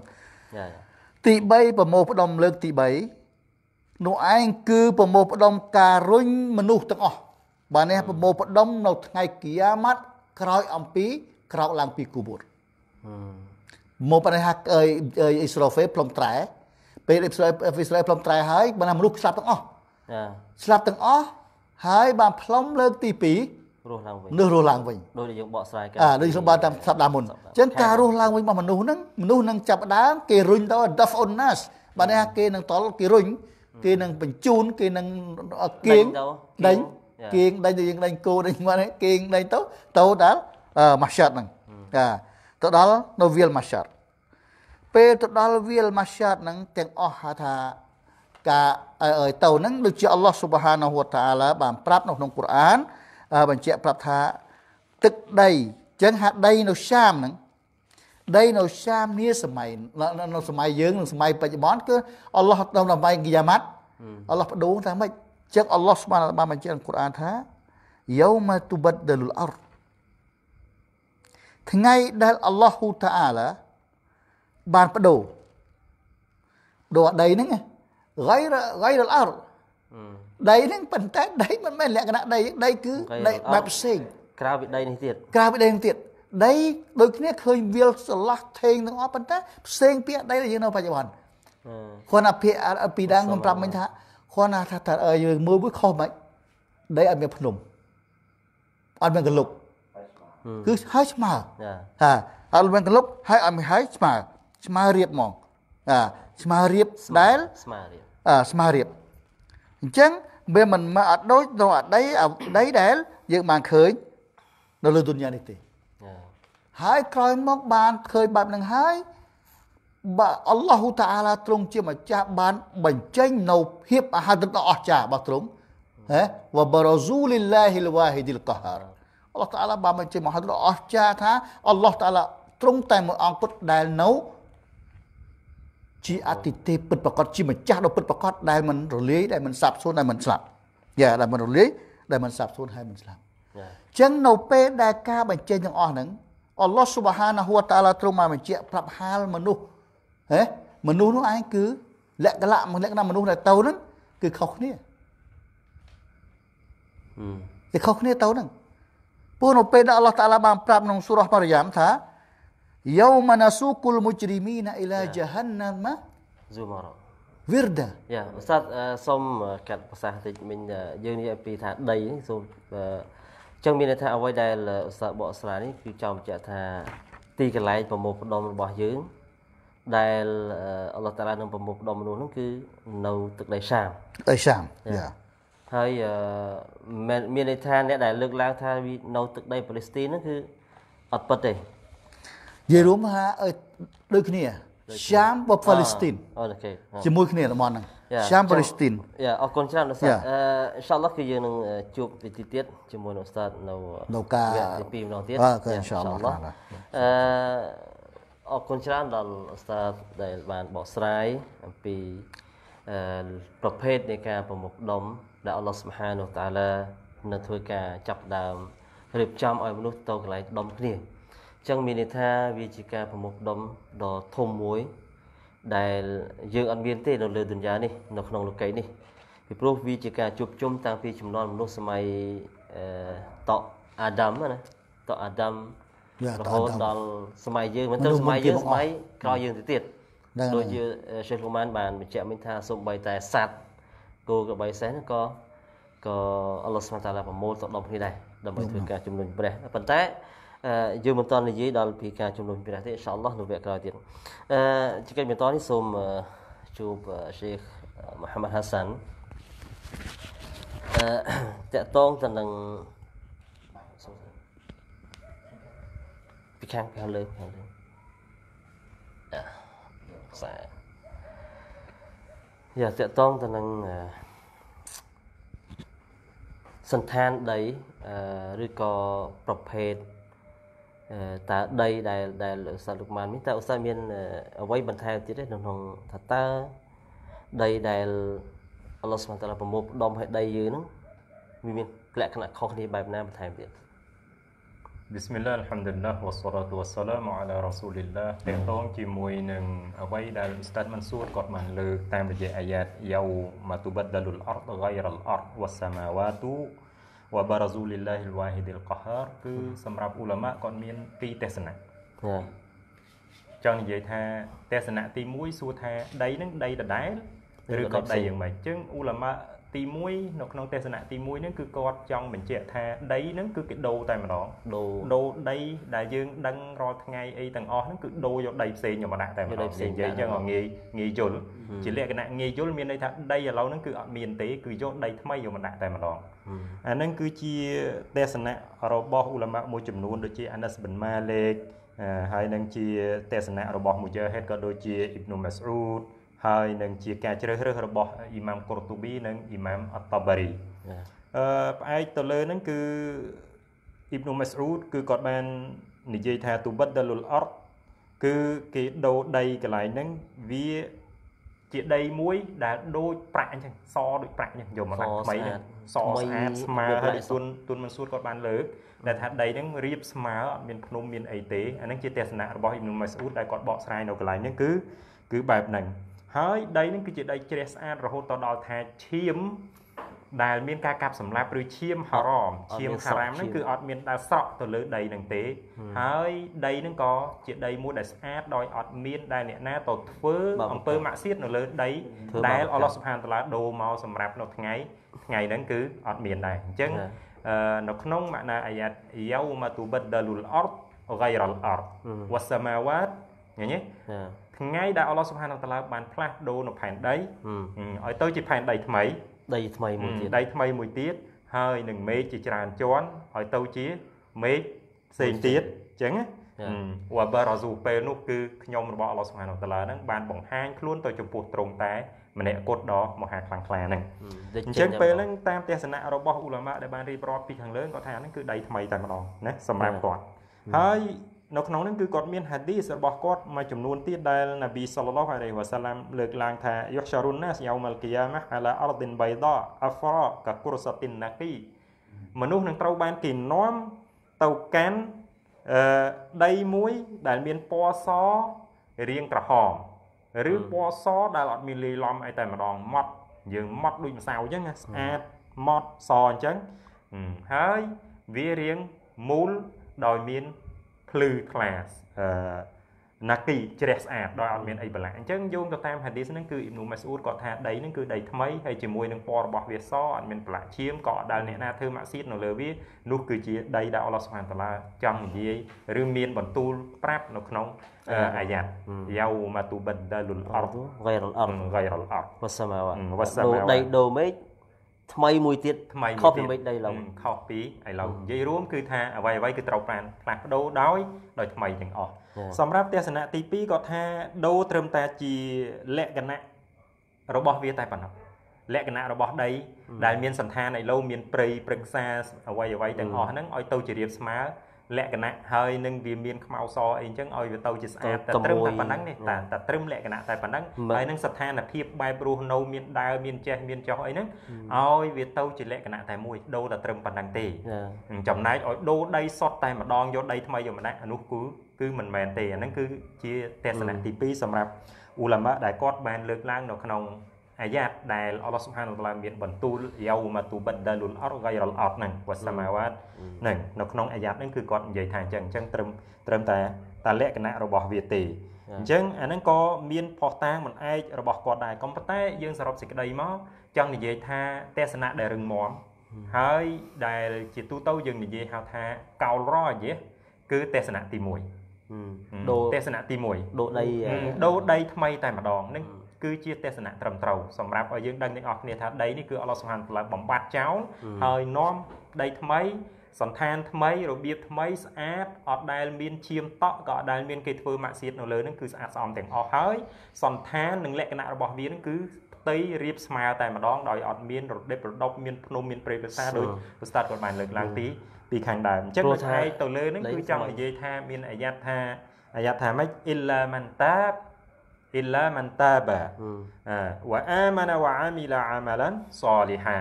ទី3ប្រមូលផ្ដុំលើកទី3នោះឯងគឺ ប្រមូលផ្ដុំការរុញមនុស្សទាំងអស់បាទនេះប្រមូលផ្ដុំនៅថ្ងៃគីយ៉ាម៉ាត់ក្រោយអំពី ក្រោកឡើងពីគូបួតមកបញ្ហាអីអ៊ីស្រូវហ្វេផ្លុំត្រែពេលអ៊ីស្រាអែលអ៊ីស្រាអែលផ្លុំត្រែហើយបើណាមនុស្សស្លាប់ទាំងអស់ស្លាប់ទាំងអស់ហើយបានផ្លុំលើកទី2រស់ឡើងវិញនោះរស់ឡើងវិញដោយដែលយើងបកស្រាយកាអាដូចខ្ញុំបានតាមសប្តាហ៍មុនអញ្ចឹងការរស់ឡើងវិញរបស់មនុស្សហ្នឹងមនុស្សនឹងចាប់ដើមគេរុញទៅ daf on nas បានថាគេនឹងតល់គេរុញគេនឹងបញ្ជូនគេនឹងគៀងដេញគៀងដេញទៅយើងដេញគោដេញមកគៀងដេញទៅទៅដល់ម៉ាសាត់ហ្នឹងចាទៅដល់នៅវាលម៉ាសាត់ពេលទៅដល់វាលម៉ាសាតហ្នឹងទាំងអស់ហៅថាការឲ្យទៅហ្នឹងដូចជាអល់ឡោះស៊ុបហានាហ៊ូវតាអាឡាបានប្រាប់នៅក្នុងកូរ៉ានបញ្ជាក់ប្រាប់ថាទឹកដីចឹងហាក់ដីនៅសាមហ្នឹងដីនៅសាមនាសម័យនៅសម័យយើងនៅសម័យបច្ចុប្បន្នគឺអល់ឡោះនៅសម័យគីយ៉ាម៉ាត់អល់ឡោះបដូរថាម៉េចចឹងអល់ឡោះស្មានបានបញ្ជាក់ក្នុងកូរ៉ានថាយោម៉ាទូបាត់ដលអរថ្ងៃដែលអល់ឡោះហ៊ូតាអាឡាបានបដូរដូរដីហ្នឹងហ្គៃហ្គៃរលអរដីហ្នឹងប៉ុន្តែដីមិនមែនលក្ខណៈដីដីគឺដីបែបផ្សេងក្រៅពីដីនេះទៀតក្រៅពីដីនេះទៀតដីដូចគ្នាឃើញវាលស្រឡះថេងទាំងអស់ប៉ុន្តែផ្សេងពីដីដែលយើងនៅបច្ចុប្បន្នគាត់អាភិពីដើមខ្ញុំប្រាប់មិញថាគាត់ណាថាតើយើងមើលវាខុសមិនដីអត់មានភ្នំអត់មានកលុកគឺហើយស្មើហាអត់មានកលុកហើយអត់មានហើយស្មើស្មើរៀបហ្មងអាស្មើរៀបដែលស្មើរៀបអាស្មើរៀបអញ្ចឹងវាមិនមកអត់ដូចនៅអតីអតីដែល យើងបានឃើញនៅលើទុនយ៉ានេះទេហើយក្រោយមកបានឃើញបែបនឹងហើយបើអល់ឡោះតាអាឡាទ្រង់ជាម្ចាស់បាន បញ្ចេញនៅភាពអហិន្តិអស្ចារ្យរបស់ទ្រង់ហ៎វបរស៊ូលីឡាហ៊ីលវ៉ាហ៊ីឌីលកាហារអល់ឡោះតាអាឡាបានបញ្ចេញមហាអស្ចារ្យថាអល់ឡោះតាអាឡាទ្រង់តែមួយអង្គពុតដែលនៅជាអតិទេពពិតប្រកបជាម្ចាស់ដ៏ពិតប្រកបដែលមិនរលាយដែលមិនសាបសូន្យដែលមិនស្លាប់យ៉ាដែលមិនរលាយដែលមិនសាបសូន្យហើយមិនស្លាប់អញ្ចឹងនៅពេលដែលការបញ្ចេញទាំងអស់ហ្នឹងអល់ឡោះស៊ុបហានាហ៊ូតាឡាទ្រង់បានបញ្ជាក់ប្រាប់ហាលមនុស្សហេមនុស្សនោះឯងគឺលក្ខណៈលក្ខណៈមនុស្សដែលទៅហ្នឹងគឺខុសគ្នាគឺខុសគ្នាទៅហ្នឹងពូនៅពេលដែលអល់ឡោះតាឡាបានប្រាប់ក្នុងស៊ូរ៉ាស់ម៉ារីយ៉ាមថា yauma nasukul mujrimina ila ya. jahannam zumara វិរដាយ៉ាឧស្សាហ៍សូមកាត់ប្រសាសន៍តិចមិញយើងនិយាយអំពីថាដីសូមអញ្ចឹងមានន័យថាអ្វីដែលឧស្សាហ៍បកស្រាយនេះគឺចង់បញ្ជាក់ថា ទីកន្លែងប្រមូលផ្ដុំរបស់យើងដែលអល់ឡោះតាឡានឹងប្រមូលផ្ដុំមនុស្សនោះគឺនៅទឹកដីសាមដីសាមយ៉ាហើយមានន័យថាអ្នកដែលលើកឡើងថានៅទឹកដីប៉ាឡេស្ទីននោះគឺអត់ពិតទេនិយាយរួមថាដូចគ្នាស៊ាមបប៉ាឡេស្ទីនអូខេជាមួយ គ្នាតំបន់ហ្នឹងស៊ាមប៉ាឡេស្ទីនយ៉ាអរគុណច្រើនលោកស្តាអឺអ៊ីនសាឡោះគឺយើងនឹងជួបវិធីទៀតជាមួយលោកស្តានៅនៅការទី2ម្ដងទៀតអឺអ៊ីនសាឡោះអឺអរគុណច្រើនដល់លោកស្តាដែលបានបកស្រាយអំពីអឺប្រភេទនៃការប្រមុខដុំដែលអល់ឡោះសុបហានុតាឡានៅធ្វើការចាប់ដើមរៀបចំឲ្យមនុស្សទៅកន្លែងដុំគ្នាចឹងមានន័យថាវាជាការប្រមុខដុំដ៏ធំមួយដែលយើងអត់មានទេនៅលើទុនយ៉ានេះនៅក្នុងលោកីនេះពីព្រោះវាជាការជួបជុំតាំងពីចំនួនមនុស្សសម័យអឺតអាដាមណាតអាដាមរហូតដល់សម័យយើងមិនទៅសម័យយើងសម័យក្រោយយើងទៅទៀតដូចជាសេះលូម៉ានបានបញ្ជាក់មិញថាសូម្បីតែសัตว์គោក្របីសេះហ្នឹងក៏ក៏អល់ឡោះស្មាតាឡាប្រមូលទៅដល់គ្នាដែរដើម្បីធ្វើការជំនុញព្រះប៉ុន្តែយើងមិនតន់និយាយដល់ពីការជំនុំព្រះទេអ៊ីនសាអល់ឡោះនៅវគ្គក្រោយទៀតអឺជាកិច្ចបន្តនេះសូមជួប Sheikh Muhammad Hassan អឺតកតងទៅនឹងពីខាងខាងលើខាងលើអឺខ្សែយ៉ាតកតងទៅនឹងសន្តានដីឬក៏ប្រភេទតើដីដែលដែលឧស្សាហ៍លោកម៉ានមានតើឧស្សាហ៍មានអ្វីបន្ថែមទៀតទេក្នុងថាតើដីដែលអល់ឡោះស្មានតាឡាប្រមូលផ្ដុំឲ្យដីយើងហ្នឹងវាមានលក្ខណៈខុសគ្នាបែបណាបន្ថែមទៀត بسم الله الحمد لله والصلاة والسلام على رسول الله តាក់ទងជាមួយនឹងអ្វីដែលឧស្តាតមិនសួរគាត់បានលើកតាមរយៈអាយ៉ាតយៅមាតុបដលុលអរដ غير الارض والسماوات វបារ៉ាស៊ូលីឡាហ៊ីលវ៉ាហ៊ីឌីលកោហារគឺសម្រាប់ឧលាម៉ាគាត់មានពីរទស្សនៈចាចង់និយាយថាទស្សនៈទី1សួរថាដីនឹងដីដដែលឬក៏ដីយ៉ាងម៉េចចឹងឧលាម៉ាទី1នៅក្នុងទេសនៈទី1ហ្នឹងគឺគាត់ចង់បញ្ជាក់ថា ដីហ្នឹងគឺគេដូរតែម្ដងដូរដូរដីដែលយើងដឹងរាល់ថ្ងៃអីទាំងអស់ហ្នឹងគឺដូរយកដីផ្សេងយកម្ដងតែម្ដងនិយាយអញ្ចឹងងាយងាយយល់ជាលក្ខណៈងាយយល់មានន័យថាដីឥឡូវហ្នឹងគឺអត់មានទេ គឺយកដីថ្មីយកម្ដងតែម្ដងអាហ្នឹងគឺជាទេសនៈរបស់ឧលមាមួយចំនួនដូចជាអានិសប៊ិនម៉ាលេកហើយនឹងជាទេសនៈរបស់មូជើហេតក៏ដូចជាអ៊ីបនុម៉ាសអ៊ូដហើយនឹងជាការជ្រើសរើសរបស់អ៊ីម៉ាំកូរទូប៊ីនិងអ៊ីម៉ាំអតតាបារីអឺផ្អែកទៅលើហ្នឹងគឺអ៊ីបនុម៉ាស្អ៊ូតគឺគាត់បាន និយាយថាទូបិតដលុលអរគឺគេដូរដីកន្លែងហ្នឹងវាជាដីមួយដែលដូចប្រាក់អញ្ចឹងសដូចប្រាក់អញ្ចឹងយកមកដាក់ថ្មីហ្នឹងសស្អាតស្មើហើយទុនទុនមិនសួតគាត់បានលើកដែលថាដីហ្នឹងរៀបស្មើអត់មានភ្នំមានអីទេអាហ្នឹងជាទស្សនៈរបស់អ៊ីមនុម៉ាស្អ៊ូតដែលគាត់បកស្រាយនៅកន្លែងហ្នឹងគឺគឺបែបហ្នឹងហើយដីនឹងគឺជាដីជ្រះស្អាតរហូតដល់ថាឈាមដែលមានការកាប់សម្លាប់ឬឈាមហារ៉មឈាមហារ៉ាមហ្នឹងគឺអត់មានដែលស្រក់ទៅលើដីហ្នឹងទេហើយដីហ្នឹងក៏ជាដីមួយដែលស្អាតដោយអត់មានដែលអ្នកណាទៅធ្វើអំពើមាក់សៀតនៅលើដីដែលអល់ឡោះសុផានតាឡាដូរមកសម្រាប់នៅថ្ងៃថ្ងៃហ្នឹងគឺអត់មានដែរអញ្ចឹងនៅក្នុងម៉ាណាអាយ៉ាតយ៉ោមតុបដលុលអរហ្គៃរលអរវសមាវ៉ាតញ៉េថ្ងៃដែលអល់ឡោះសុបហានតាឡាបានផ្លាស់ប្ដូរនៅផែនដីឲ្យទៅជាផែនដីថ្មីដីថ្មីមួយទៀតដីថ្មីមួយទៀតហើយនឹងមេឃជាច្រើនជាន់ឲ្យទៅជាមេឃផ្សេងទៀតអញ្ចឹងវ៉ាបារ៉ាស៊ូពេលនោះគឺខ្ញុំរបស់អល់ឡោះសុបហានតាឡាហ្នឹងបានបង្ហាញខ្លួនទៅចំពោះត្រង់តែម្នាក់គត់ដ៏មហាខ្លាំងក្លាហ្នឹងអញ្ចឹងពេលហ្នឹងតាមទស្សនៈរបស់ឧឡាម៉ាដែលបានរៀបរាប់ពីខាងលើគាត់ថាហ្នឹងគឺដីថ្មីតែម្ដងណាសម្រាប់គាត់ហើយនៅក្នុងនឹងគឺគាត់មានហាឌីសរបស់គាត់មួយចំនួនទៀតដែលនប៊ីសល្លឡោះអាឡៃហ៊ីវ៉ាសាឡាមលើកឡើងថាយុះសារុនណាសយៅមលគីយ៉ាម៉ាអាឡាអរឌិនបៃដាអាហ្វរកាគូរសាទីនណាគីមនុស្សនឹងត្រូវបានគេនាំទៅកាន់អឺដីមួយដែលមានពណ៌សរាងក្រហមឬពណ៌សដែលអត់មានលាយឡំអីតែម្ដងម៉ត់យើងម៉ត់ដូចម្សៅអញ្ចឹងស្អាតម៉ត់សអញ្ចឹងហើយវារាងមូលដោយមានភ្លឺថ្លាអឺណាគីជ្រះស្អាតដោយអត់មានអីបន្លាក់អញ្ចឹងយោងទៅតាមហាឌីសហ្នឹងគឺអ៊ីមនូម៉ាស៊ូតគាត់ថាដីហ្នឹងគឺដីថ្មីហើយជាមួយនឹងពណ៌របស់វាសអត់មានបន្លាក់ឈាមក៏អត់ដែលអ្នកណាធ្វើម៉ាក់ស៊ីតនៅលើវានោះគឺជាដីដែលអល់ឡោះសុបហានតាឡាចង់និយាយ ឬមានបន្ទូល ប្រាប់នៅក្នុងអាយ៉ាត់យ៉ាវម៉ាទូបិដដលអរហ្គៃរលអរហ្គៃរលអរវ៉ាសាម៉ាវ៉ាវ៉ាសាម៉ាវ៉ាដីដូមេថ្មីមួយទៀតថ្មីខុសពីមេឃដីឡូវខុសពីឥឡូវនិយាយរួម គឺថាអ្វីអ្វីគឺត្រូវបានផ្លាស់ប្ដូរដោយ ដោយថ្មីទាំងអស់សម្រាប់ទស្សនៈទី2គាត់ថាដូរត្រឹមតែជាលក្ខណៈរបស់វាតែប៉ុណ្ណោះលក្ខណៈរបស់ដីដែលមានសន្តានឥឡូវមានព្រៃព្រឹក្សាអ្វីអ្វីទាំងអស់ហ្នឹងឲ្យទៅជារៀបស្មើលក្ខណៈហើយនឹងវាមានខ្មៅសអីអញ្ចឹងឲ្យវាទៅជាស្អាតតែត្រឹមតែប៉ុណ្ណឹងនេះតែតែត្រឹមលក្ខណៈតែប៉ុណ្ណឹងហើយនឹងស្ថានភាពបែបរស់នៅមានដើរមានចេះមានចោះអីហ្នឹងឲ្យវាទៅជាលក្ខណៈតែមួយដូរតែត្រឹមប៉ុណ្ណឹងទេចំណែកឲ្យដូរដីសុទ្ធតែម្ដងយកដីថ្មីយកម្នាក់អានោះគឺគឺមិនមែនទេអាហ្នឹងគឺជាទស្សនៈទី2សម្រាប់អ៊ូឡាម៉ាដែលគាត់បានលើកឡើងនៅក្នុងអាយ៉ាតដែលអល់ឡោះស៊ុបហានវតាឡាមានបន្ទូលយោម៉ាទូបិតដាលុលអរហ្គៃរលអត់ហ្នឹងវ៉ាសាម៉ាវ៉ាតហ្នឹងនៅក្នុងអាយ៉ាតហ្នឹងគឺគាត់និយាយថាអញ្ចឹងអញ្ចឹងត្រឹមត្រឹមតែតាលក្ខណៈរបស់វាទេអញ្ចឹងអាហ្នឹងក៏មានផុសតាងមិនឯករបស់គាត់ដែរក៏ប៉ុន្តែយើងសរុបសេចក្តីមកចង់និយាយថាទស្សនៈដែលរឹងមាំហើយដែលជាទូទៅយើងនិយាយហៅថាកោលរយេគឺទស្សនៈទី1ដូរទស្សនៈទី1ដូរដីដូរដីថ្មីតែម្ដងនឹងគឺជាទស្សនៈត្រឹមត្រូវសម្រាប់ឲ្យយើងដឹងទាំងអស់គ្នាថាដីនេះគឺអល់ឡោះសុហានតាឡាបំបត្តិចោលហើយនាំដីថ្មីសន្តានថ្មីរបៀបថ្មីស្អាតអត់ដែលមានឈាមតក់ក៏អត់ដែលមានគេធ្វើម៉ាក់សៀតនៅលើនឹងគឺស្អាតស្អំទាំងអស់ហើយ សន្តាននិងលក្ខណៈរបស់វានឹងគឺផ្ទៃរៀបស្មើតែម្ដងដោយអត់មានរដិបរដប់មានភ្នំមានព្រៃប្រាសាទដោយប្រស្តាត់គាត់បានលើកឡើងទីពីខាងដើមអញ្ចឹងឯងទៅលើនឹងគឺចង់និយាយថាមានអាយ៉ាត់ថាអាយ៉ាត់ថាម៉េចអ៊ីឡាម៉ាន់តាប إلا من تاب وآمن وعمل عملا صالحا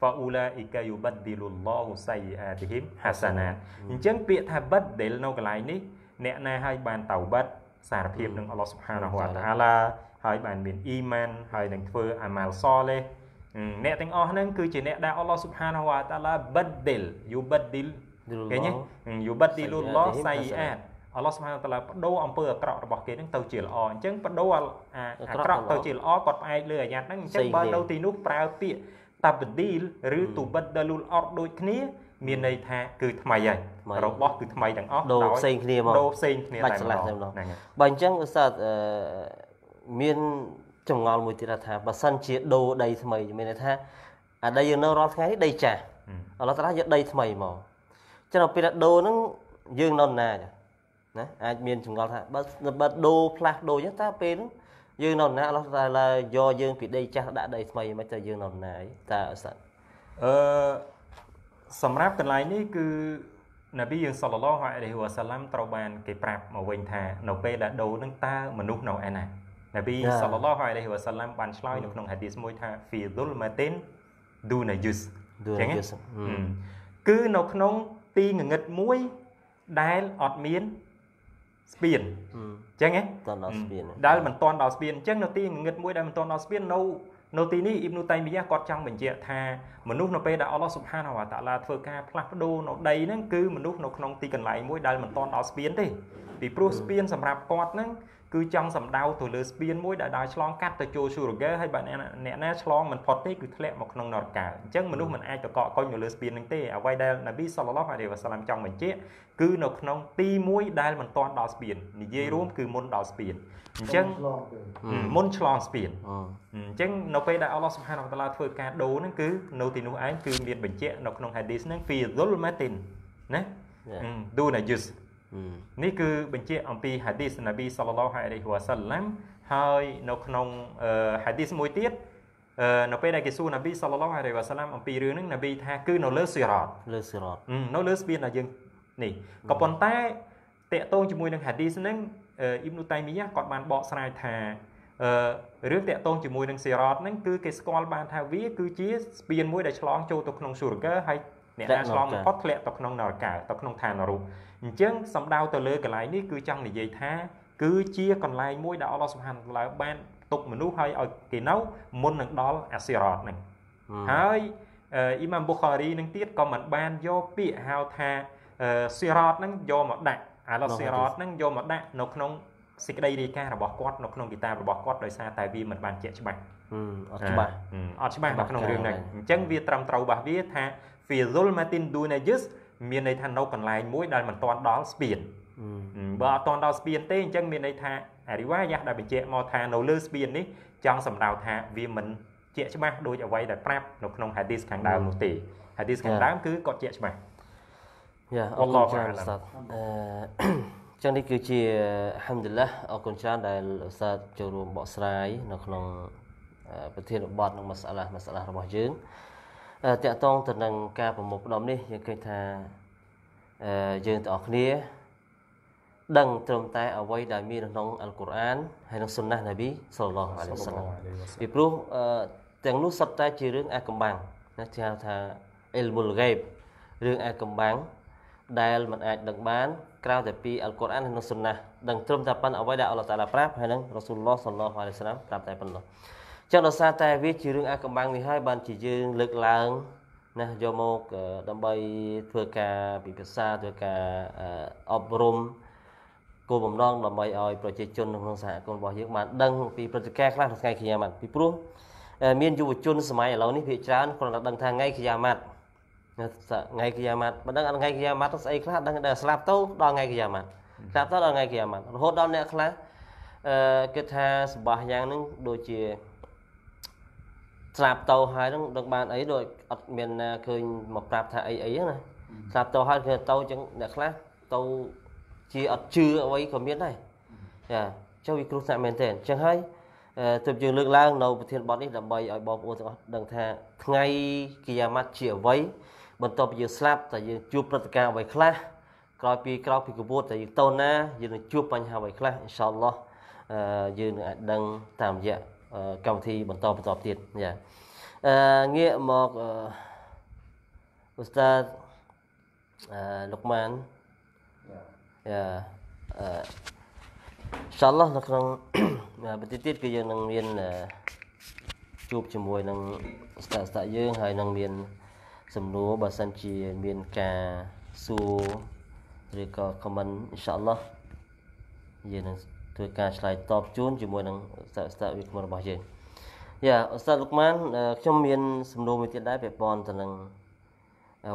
فأولئك يبدل الله سيئاتهم حسنات អញ្ចឹងពាក្យថាបិទដែលនៅកន្លែងនេះអ្នកណាឲ្យបានតៅបិទសារភាពនឹងអល់ឡោះស៊ុបហានហូវតាឡាហើយបានមានអ៊ីម៉ានហើយនឹងធ្វើអាម៉ាល់សលេះអ្នកទាំងអស់ហ្នឹងគឺជាអ្នកដែលអល់ឡោះស៊ុបហានហូវតាឡាបិទដិលយូបិទដិលគេញ៉េយូបិទដិលឡោះសៃអាតអល់ឡោះស្មានតាឡាបដូរអំពើអាក្រក់របស់គេនឹងទៅជាល្អអញ្ចឹងបដូរអាក្រក់ទៅជាល្អគាត់ផ្អែកលើអាយ៉ាត់ហ្នឹងអញ្ចឹងបើនៅទីនោះប្រើពាក្យតាបឌីលឬទូបិតដលូលអត់ដូចគ្នាមានន័យថាគឺថ្មីហើយរបស់គឺថ្មីទាំងអស់ដូរផ្សេងគ្នាមកដូរផ្សេងគ្នាតែម្ដងបើអញ្ចឹងឧស្សាហ៍មានចងល់មួយទៀតថាបើសិនជាដូរដីថ្មីមានន័យថាអាដីយើងនៅរាល់ថ្ងៃនេះដីចាស់ឥឡូវតាយើងដីថ្មីមកចឹងដល់ពេលដូរហ្នឹងយើងនៅណាចាណាអាចមានចង្អល់ថាបើបើដូរផ្លាស់ដូរចឹងតើពេលនោះយើងនៅណាអឡោះតែយកយើងពីដីចាស់ដាក់ដីថ្មីមិនទៅយើងនៅណាតើអស្ចារ្យអឺសម្រាប់កន្លែងនេះ គឺនប៊ីយើងសល្លឡោះអាឡៃហ៊ីវ៉ាសាឡាំត្រូវបានគេប្រាប់មកវិញថា នៅពេលដែលដូរនឹងតើមនុស្សនៅឯណានប៊ីសល្លឡោះអាឡៃហ៊ីវ៉ាសាឡាំបានឆ្លើយនៅក្នុងហាឌីសមួយថាហ្វីឌុលម៉ាទីនឌូណាយុសចឹងគឺនៅក្នុងទីងងឹតមួយដែលអត់មានស្ពានអញ្ចឹងហ៎តដល់ស្ពានដែលមិនតន់ដល់ស្ពានអញ្ចឹងនៅទីងឹតមួយដែលមិនតន់ដល់ស្ពាននៅនៅទីនេះអ៊ីបនុតៃមីយ៉ាគាត់ចង់បញ្ជាក់ថាមនុស្សនៅពេលដែលអល់ឡោះស៊ុបហានវតាឡាធ្វើការផ្លាស់ប្ដូរនៅដីហ្នឹងគឺមនុស្សនៅក្នុងទីកន្លែងមួយដែលមិនតន់ដល់ស្ពានទេពីព្រោះស្ពានសម្រាប់គាត់ហ្នឹងគឺចង់សម្ដៅទៅលើស្ពានមួយដែលដើរឆ្លងកាត់ទៅចូលស៊ូរ៉ូហ្គើហើយបើអ្នកណាឆ្លងមិនផុតទេគឺធ្លាក់មកក្នុងនរកអញ្ចឹងមនុស្សមិនអាចទៅកកកុញនៅលើស្ពាននឹងទេអ្វីដែលនប៊ីសុលឡោះអាឡៃវ៉ាសាឡាំចង់បញ្ជាក់គឺនៅក្នុងទីមួយដែលមិនទាន់ដល់ស្ពាននិយាយរួមគឺមុនដល់ស្ពានអញ្ចឹងមុនឆ្លងស្ពានអញ្ចឹងនៅពេលដែលអល់ឡោះសុបហានវតាឡាធ្វើការដូរហ្នឹងគឺនៅទីនោះឯងគឺមានបញ្ជាក់នៅក្នុងហាឌីសហ្នឹងហ្វីឌុលម៉ាទីនណាឌូណាយឹសនេះគឺបញ្ជាក់អំពី hadith នប៊ីសល្លឡោះអាឡៃហ៊ីវ៉ាសល្ឡាំហើយនៅក្នុង hadith មួយទៀតនៅពេលដែលគេសួរនប៊ីសល្លឡោះអាឡៃហ៊ីវ៉ាសល្ឡាំអំពីរឿងហ្នឹងនប៊ីថាគឺនៅលើស៊ីរ៉តលើស៊ីរ៉តនៅលើស្ពានដែលយើងនេះក៏ប៉ុន្តែតកតងជាមួយនឹង hadith ហ្នឹងអ៊ីមនុតៃមីយ៉ាគាត់បានបកស្រាយថាអឺរឿងតាក់ទងជាមួយនឹងសេរ៉តហ្នឹងគឺគេស្គាល់បានថាវាគឺជាស្ពានមួយដែលឆ្លងចូលទៅក្នុងស៊ូរកាហើយអ្នកដែលឆ្លងបំផុតធ្លាក់ទៅក្នុងនរកៅទៅក្នុងឋាននរកអញ្ចឹងសំដៅទៅលើកន្លែងនេះគឺចង់និយាយថា គឺជាកន្លែងមួយដែលអល់ឡោះសុបហានតាឡាបានទុកមនុស្សឲ្យឲ្យគេនៅមុននឹងដល់អាស៊ីរ៉តហ្នឹងហើយអ៊ីម៉ាមប៊ូខារីនឹងទៀតក៏មិនបានយកពាក្យហៅថាស៊ីរ៉តហ្នឹងយកមកដាក់អាឡោះស៊ីរ៉តហ្នឹងយកមកដាក់នៅក្នុងសេចក្តីរាយការណ៍របស់គាត់ នៅក្នុងគីតារបស់គាត់ដោយសារតែវាមិនបានជាក់ច្បាស់អត់ច្បាស់អត់ច្បាស់នៅក្នុងរឿងហ្នឹងអញ្ចឹងវាត្រឹមត្រូវរបស់វាថា fi zulmatin dunajis មានន័យថានៅកន្លែងមួយដែលមិនទាន់ដល់ស្ពានបើអត់ទាន់ដល់ស្ពានទេអញ្ចឹងមានន័យថាអរិវាយៈដែលបញ្ជាក់មកថា នៅលើស្ពាននេះចង់សម្ដៅថា វាមិនជាក់ច្បាស់ដោយអ្វីដែលប្រាប់នៅក្នុង hadith ខាងដើមនោះទេ hadith ខាងដើមគឺគាត់ជាក់ច្បាស់យ៉ាអរគុណច្រើនស្តាប់អឺចឹងនេះគឺជាអហមឌីលឡាអរគុណច្រើនដែលឧស្សាហ៍ចូលរួមបកស្រាយនៅក្នុងប្រធានបទនឹងមសាឡាមសាឡារបស់យើងតកតងទៅនឹងការប្រមូលផ្ដុំនេះយើងឃើញថាយើងទាំងអស់គ្នាដឹងត្រឹមតែអ្វីដែលមានក្នុងអល់កុរអានហើយនិងសុនណះនប៊ីសល្លឡោះអាឡៃវសាឡាមពីព្រោះទាំងនោះសុទ្ធតែជារឿងអាកំបាំងណាគេហៅថាអ៊ីលមុលហ្គៃបរឿងអាកំបាំងដែលមិនអាចដឹងបាន ក្រៅតែពីអល់កុរអាននិងសុនណះដឹងត្រឹមតែប៉ុណ្្នឹងអ្វីដែលអល់ឡោះតាឡាប្រាប់ហើយនិងរ៉ាស៊ូលឡោះសល្លឡោះអាឡៃវសាឡាមប្រាប់តែប៉ុណ្ណោះចឹងដោយសារតែវាជារឿងអាកំបាំងនេះហើយបានជាយើងលើកឡើងណាយកមកដើម្បីធ្វើការពិភាក្សាធ្វើការអប់រំគោលបំណងដើម្បីឲ្យប្រជាជនក្នុងសហគមន៍របស់យើងបានដឹងពីព្រឹត្តិការណ៍ខ្លះក្នុងថ្ងៃខយាម៉ាត់ពីព្រោះមានយុវជនសម័យឥឡូវនេះភាគច្រើនគាត់តែដឹងថាថ្ងៃខយាម៉ាត់ថ្ងៃខយាម៉ាត់មិនដឹងថ្ងៃខយាម៉ាត់ស្អីខ្លះដឹងតែស្លាប់ទៅដល់ថ្ងៃខយាម៉ាត់ស្លាប់ទៅដល់ថ្ងៃខយាម៉ាត់រហូតដល់អ្នកខ្លះអឺគិតថាសម្បោះយ៉ាងនឹងដូចជាស្រាប់ទៅហើយនឹងដឹងបានអីដូចអត់មានណាឃើញមកប្រាប់ថាអីអីណាស្រាប់ទៅហើយគឺទៅចឹងអ្នកខ្លះទៅជាអត់ជឿអ្វីក៏មានដែរចាចុះវាគ្រោះថ្នាក់មែនទេអញ្ចឹងហើយទើបយើងលើកឡើង នៅប្រធានបទនេះដើម្បីឲ្យបងប្អូនទាំងអស់ដឹងថាថ្ងៃគិយាម៉ាត់ជាអ្វីបន្ទាប់ពីយើងស្លាប់តើយើងជួបព្រឹត្តិការណ៍អ្វីខ្លះក្រោយពីក្រោយពីកបួតតើយើងទៅណាយើងនឹងជួបបញ្ហាអ្វីខ្លះអ៊ីនសាអល់ឡោះយើងនឹងអាចដឹងតាមរយៈកម្មវិធីបន្តបន្តទៀតយ៉ាអឺងាកមកអ៊ូស្តាអឺលោកម៉ានយ៉ាអឺឆ្លោះនៅក្នុងបន្តិចទៀតគឺយើងនឹងមានជួបជាមួយនឹងស្តាស្តាយើង ហើយនឹងមាន សំណួរបើសិនជាមានការសួរឬក៏ comment អ៊ីនសាអល់ឡោះយើងនឹងធ្វើការឆ្លើយតបជូនជាមួយនឹងសាស្ត្រាវិក្កមរបស់យើងយ៉ាអស្តាលោកម៉ានខ្ញុំមានសំណួរមួយទៀតដែរពាក់ព័ន្ធទៅនឹង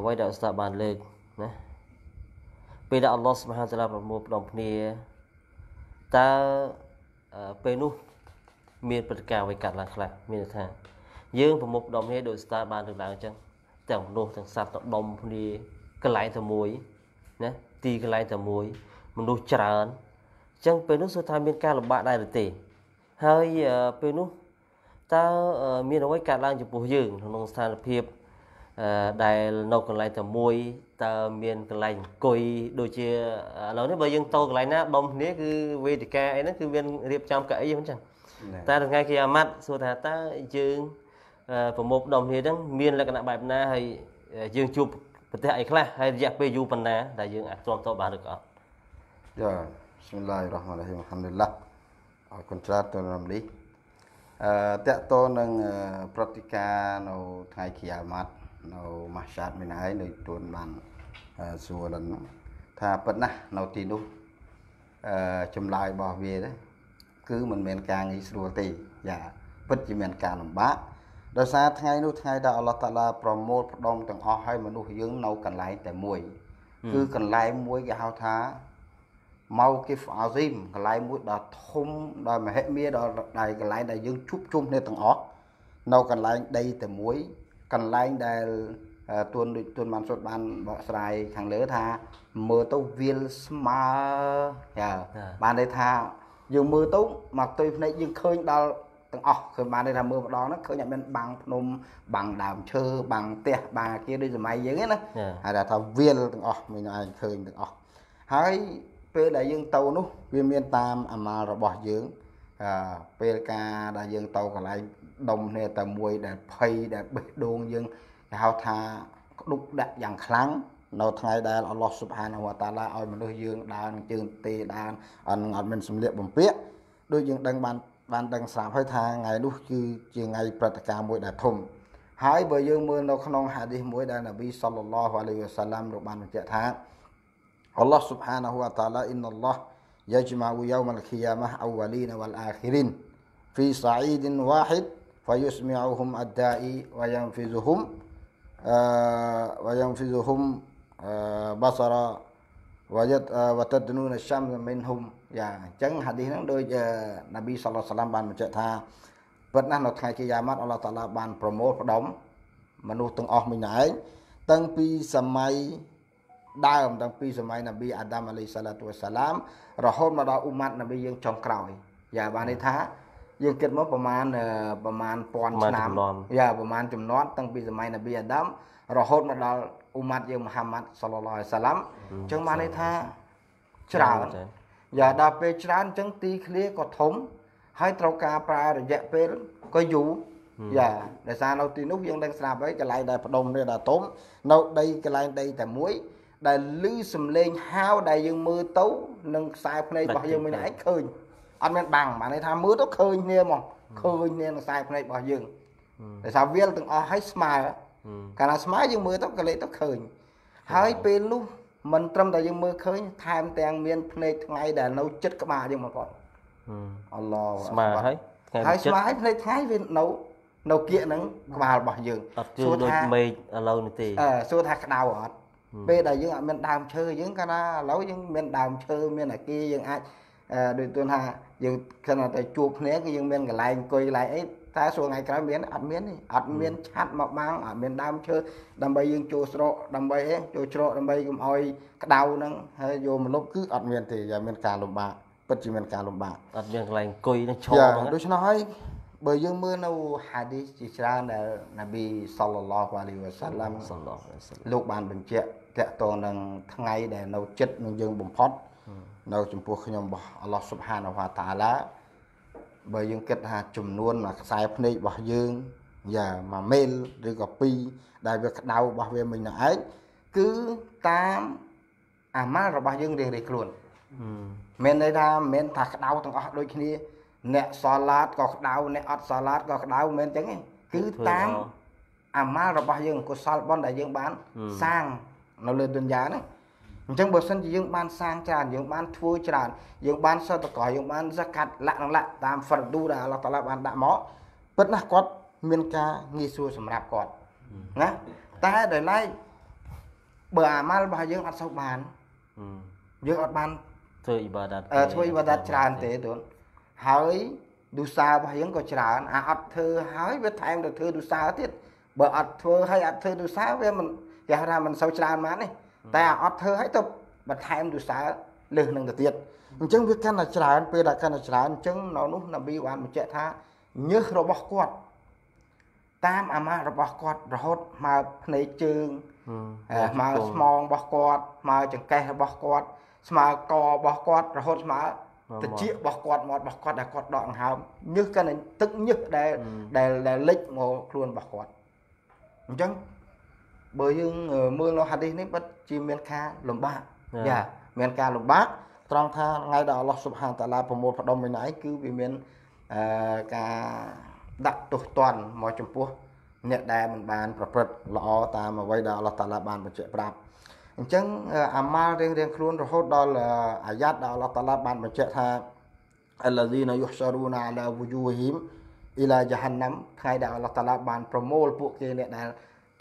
អ្វីដែលអស្តាបានលើកណាពេលដែលអល់ឡោះសុបហានតាឡាប្រមូលផ្ដុំគ្នាតើពេលនោះមានព្រឹត្តិការណ៍អ្វីកើតឡើងខ្លះមានន័យថាយើងប្រមូលផ្ដុំគ្នាដោយស្តាបានលើកឡើងអញ្ចឹងទាំងមនុស្សទាំងសត្វទៅដុំគ្នាកន្លែងតែមួយណាទីកន្លែងតែមួយ មនុស្សច្រើនចឹងពេលនោះសួរថាមានការលំបាកដែរឬទេហើយពេលនោះតើមានអ្វីកើតឡើងចំពោះយើងក្នុងស្ថានភាពដែលនៅកន្លែងតែមួយតើមានកន្លែងអង្គុយដូចជាឥឡូវនេះបើយើងតោកន្លែងណាដុំគ្នាគឺវេទិកាអីហ្នឹងគឺមានរៀបចំកៅអីហ្នឹងចឹងតែថ្ងៃគីអាម៉ាត់សួរថាតើយើងប្រមូលដុំគ្នាហ្នឹងមានលក្ខណៈបែបណាហើយយើងជួបប្រទេសអីខ្លះហើយរយៈពេលយូរប៉ុណ្ណាដែលយើងអាចទ្រាំតបានឬក៏អត់ចា Bismillahirrahmanirrahim. Alhamdulillah. អរគុណច្រើនទៅរំលីអឺតកតនឹងប្រតិការនៅថ្ងៃគីយ៉ាម៉ាត់នៅម៉ាសាតមីណៃនៅទួនបានសួរឡើងថាប៉ុណ្ណានៅទីនោះអឺចម្លើយរបស់វាគឺមិនមែនការងាយស្រួលទេយ៉ាពិតជាមានការលំបាកដោយសារថ្ងៃនោះថ្ងៃដែលអល់ឡោះតាឡាប្រមូលផ្ដុំទាំងអស់ឲ្យមនុស្សយើងនៅកន្លែងតែមួយគឺកន្លែងមួយគេហៅថាមកគីហ្វអាស៊ីមកន្លែងមួយដ៏ធំដ៏មហិមាដ៏ដែលកន្លែងដែលយើងជួបជុំគ្នាទាំងអស់នៅកន្លែងដីតែមួយកន្លែងដែលទួនដូចទួនបានសុទ្ធបានបកស្រាយខាងលើថាមើលទៅវាលស្មើចាបានន័យថាយើងមើលទៅមកទុយភ្នែកយើងឃើញដល់ទាំងអស់គឺបានន័យថាមើលម្ដងហ្នឹងឃើញអត់មានបាំងភ្នំបាំងដើមឈើបាំងផ្ទះបាំងអគារដូចសម័យយើងហ្នឹងណាហើយថាវាលទាំងអស់មិនឯងឃើញទាំងអស់ហើយពេលដែលយើងទៅនោះវាមានតាមអាម៉ាល់របស់យើងអឺពេលការដែលយើងទៅកន្លែងដុំគ្នាតែមួយដែលភ័យដែលបេះដូងយើងគេហៅថាក្តុកដាក់យ៉ាងខ្លាំងនៅថ្ងៃដែលអល់ឡោះស៊ុបហានវតាឡាឲ្យមនុស្សយើងដើរជើងទេដើរអត់អត់មានសម្លៀកបំពាក់ដូចយើងដឹងបានបានដឹងស្រាប់ហើយថាថ្ងៃនោះគឺជាថ្ងៃព្រឹត្តិការណ៍មួយដែលធំហើយបើយើងមើលនៅក្នុងហាឌីសមួយដែលនប៊ីសល្លឡោះអាឡៃវ៉ាសាឡាមបានបញ្ជាក់ថា Allah subhanahu wa ta'ala inna Allah yajma'u yawmal qiyamah awwalina wal akhirin fi sa'idin wahid fayusmi'uhum ad-da'i wa yanfizuhum wa yanfizuhum basara wajat wa tadnuna syams minhum យ៉ាអញ្ចឹងហាឌីសហ្នឹងដូចនប៊ីសល្លសឡាំបានបញ្ជាក់ថាពិតណាស់នៅថ្ងៃជាយ៉ាម៉ាត់អល់ឡោះតាឡាបានប្រមូលផ្ដុំមនុស្សទាំងអស់មិញឯងតាំងពីសម័យដើមតាំងពីសម័យនប៊ីអាដាមអាឡៃសាឡាទូសាឡាម រហូតមកដល់អ៊ុម៉ាត់នប៊ីយើងចុងក្រោយយ៉ាបានន័យថាយើងគិតមកប្រហែលប្រហែលពាន់ឆ្នាំយ៉ាប្រហែលចំនួនតាំងពីសម័យនប៊ីអាដាមរហូតមកដល់អ៊ុម៉ាត់យើងមហាម៉ាត់សាឡឡោះសាឡាមអញ្ចឹងបានន័យថាច្រើនយ៉ាដល់ពេលច្រើនអញ្ចឹងទីឃ្លាក៏ធំហើយត្រូវការប្រើរយៈពេលក៏យូរយ៉ាដោយសារនៅទីនោះយើងដឹងស្រាប់ហើយកន្លែងដែលផ្ដុំនេះដល់ធំនៅដីកន្លែងដីតែមួយដែលឮសំឡេងហាវដែលយើងមើលទៅនឹងខ្សែភ្នែករបស់យើងមួយនេះឯងឃើញអត់មានបាំងបានន័យថាមើលទៅឃើញគ្នាមកឃើញគ្នានឹងខ្សែភ្នែករបស់យើងដោយសារវាលទាំងអស់ឲ្យស្មើកាលណាស្មើយើងមើលទៅក៏លេចទៅឃើញហើយពេលនោះមិនត្រឹមតែយើងមើលឃើញថែមទាំងមានភ្នែកថ្ងៃដែលនៅចិត្តក្បាលយើងមកផងអល់ឡោះស្មើហើយថ្ងៃហើយស្មើហើយភ្នែកថ្ងៃវានៅនៅគៀកហ្នឹងក្បាលរបស់យើងសួរថាមេឃឥឡូវនេះទេសួរថាក្តៅអត់ពេលដែលយើងអត់មានដើមឈើយើងកាលណាឥឡូវយើងមានដើមឈើមានអាគារយើងអាចដូចទនថាយើងគិតតែជួបគ្នាគឺយើងមានកន្លែងអង្គុយកន្លែងអីតែសួរថ្ងៃក្រោយមានអត់មានទេអត់មាន ឆាត់មកបាំងអត់មានដើមឈើដើម្បីយើងចូលស្រកដើម្បីអីចូលច្រកដើម្បីកុំអោយក្តៅហ្នឹងហើយយកមកលុបគឺអត់មានទេយ៉ាងមានការលំបាកពិតជាមានការលំបាកអត់មានកន្លែងអង្គុយនឹងឈរហ្នឹងដូច្នោះហើយបើយើងមើលនៅហាឌីសជាច្រើនដែលនប៊ីសល្លឡោះអាលីវ៉ាសាឡាំលោកបានបញ្ជាក់តកតនឹងថ្ងៃដែលនៅចិត្តនឹងយើងបំផុតនៅចំពោះខ្ញុំរបស់អល់ឡោះស៊ុបហានវ៉ាតាឡាបើយើងគិតថាចំនួនខ្សែភ្នែករបស់យើងយ៉ាមួយមេលឬក៏ពីរដែលវាក្តៅរបស់វាមិញនោះឯងគឺតាមអាម៉ាល់របស់យើងរៀងៗខ្លួនមានន័យថាមិនមែនថាក្តៅទាំងអស់ដូចគ្នាអ្នកសាឡាតក៏ក្តៅអ្នកអត់សាឡាតក៏ក្តៅមិនអញ្ចឹងទេគឺតាមអាម៉ាល់របស់យើងកុសលបុណ្យដែលយើងបានសាងនៅលើទុនយ៉ាណាអញ្ចឹងបើសិនជាយើងបានសាងច្រើនយើងបានធ្វើច្រើនយើងបានសតកោយើងបានសកាត់លក្ខណៈតាមហ្វ្រឌូដែលអល់ឡោះតាឡាបានដាក់មកពិតណាស់គាត់មានការងាយស្រួលសម្រាប់គាត់ណាតែដោយឡែកបើអាម៉ាល់របស់យើងអត់សូវបានយើងអត់បានធ្វើអ៊ីបាដាតធ្វើអ៊ីបាដាតច្រើនទេទូនហើយឌូសារបស់យើងក៏ច្រើនអាអត់ធ្វើហើយវាថែមទៅធ្វើឌូសាទៀតបើអត់ធ្វើហើយអត់ធ្វើឌូសាវាមិនគេហៅថាមិនសូវច្រើនម៉ាត់នេះតែអត់ធ្វើឲ្យទៅបន្ថែមទូសាលើសនឹងទៅទៀតអញ្ចឹងវាកាន់តែច្រើនពេលដែលកាន់តែច្រើនអញ្ចឹងនៅនោះនប៊ីបានបញ្ជាក់ថាញើសរបស់គាត់តាមអាម៉ាស់របស់គាត់រហូតមកភ្នែកជើងមកស្មងរបស់គាត់មកចង្កេះរបស់គាត់ស្មើករបស់គាត់រហូតស្មើតិចរបស់គាត់មាត់របស់គាត់ដែលគាត់ដកដង្ហើមញើសកាន់តែទឹកញើសដែលដែលលិចមកខ្លួនរបស់គាត់អញ្ចឹងបើយើងមើលនៅហាឌីសនេះពិតជាមានការលំបាកយ៉ាមានការលំបាកត្រង់ថាថ្ងៃដែលអល់ឡោះសុបហានតាឡាប្រមូលផ្ដុំឯណៃគឺវាមានអឺការដាក់ទោសទណ្ឌមកចំពោះអ្នកដែលមិនបាន ប្រព្រឹត្តល្អតាមអ្វីដែលអល់ឡោះតាឡាបានបញ្ជាក់ប្រាប់អញ្ចឹងអាម៉ាល់រៀងរៀងខ្លួនរហូតដល់អាយ៉ាត់ដែលអល់ឡោះតាឡាបានបញ្ជាក់ថាអល្លាឌីណាយុហ្សារូណាអាឡាវូជូហ៊ីមអ៊ីឡាជាហាន់ណាំថ្ងៃដែលអល់ឡោះតាឡាបានប្រមូលពួកគេអ្នកដែល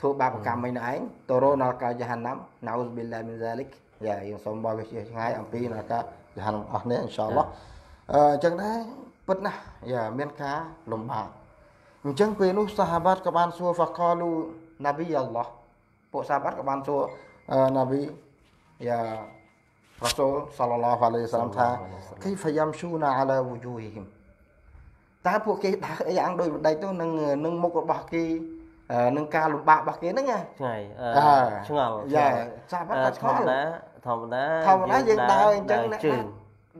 ធ្វើបាបកម្មឯណឯងទៅរនៅកាយហាណាំណៅប៊ីឡាមីសាលិកយ៉ាយើងសូមបបជាឆ្ងាយអំពីនៅកាយហានអស់នេះអ៊ីនសាអល់ឡោះអញ្ចឹងដែរពិតណាស់យ៉ាមានការលំបាកអញ្ចឹងពេលនោះសាហាបាតក៏បានសួរហ្វាកលូណាប៊ីអល់ឡោះពួកសាហាបាតក៏បានសួរណាប៊ីយ៉ារ៉ាសូលសល្លឡោះអាឡៃសាឡាមថាគីហ្វយ៉ាំឈូណាអាឡាវូជូហ៊ីហ៊ីមតើពួកគេដើរអីយ៉ាងដូចម្ដេចទៅនឹងនឹងមុខរបស់គេនឹងការលំបាករបស់គេហ្នឹងណាឆ្ងាយឆ្ងល់យ៉ាចាប់ថាឆ្ងល់ធម្មតាធម្មតាយើងដើរអញ្ចឹងអ្នក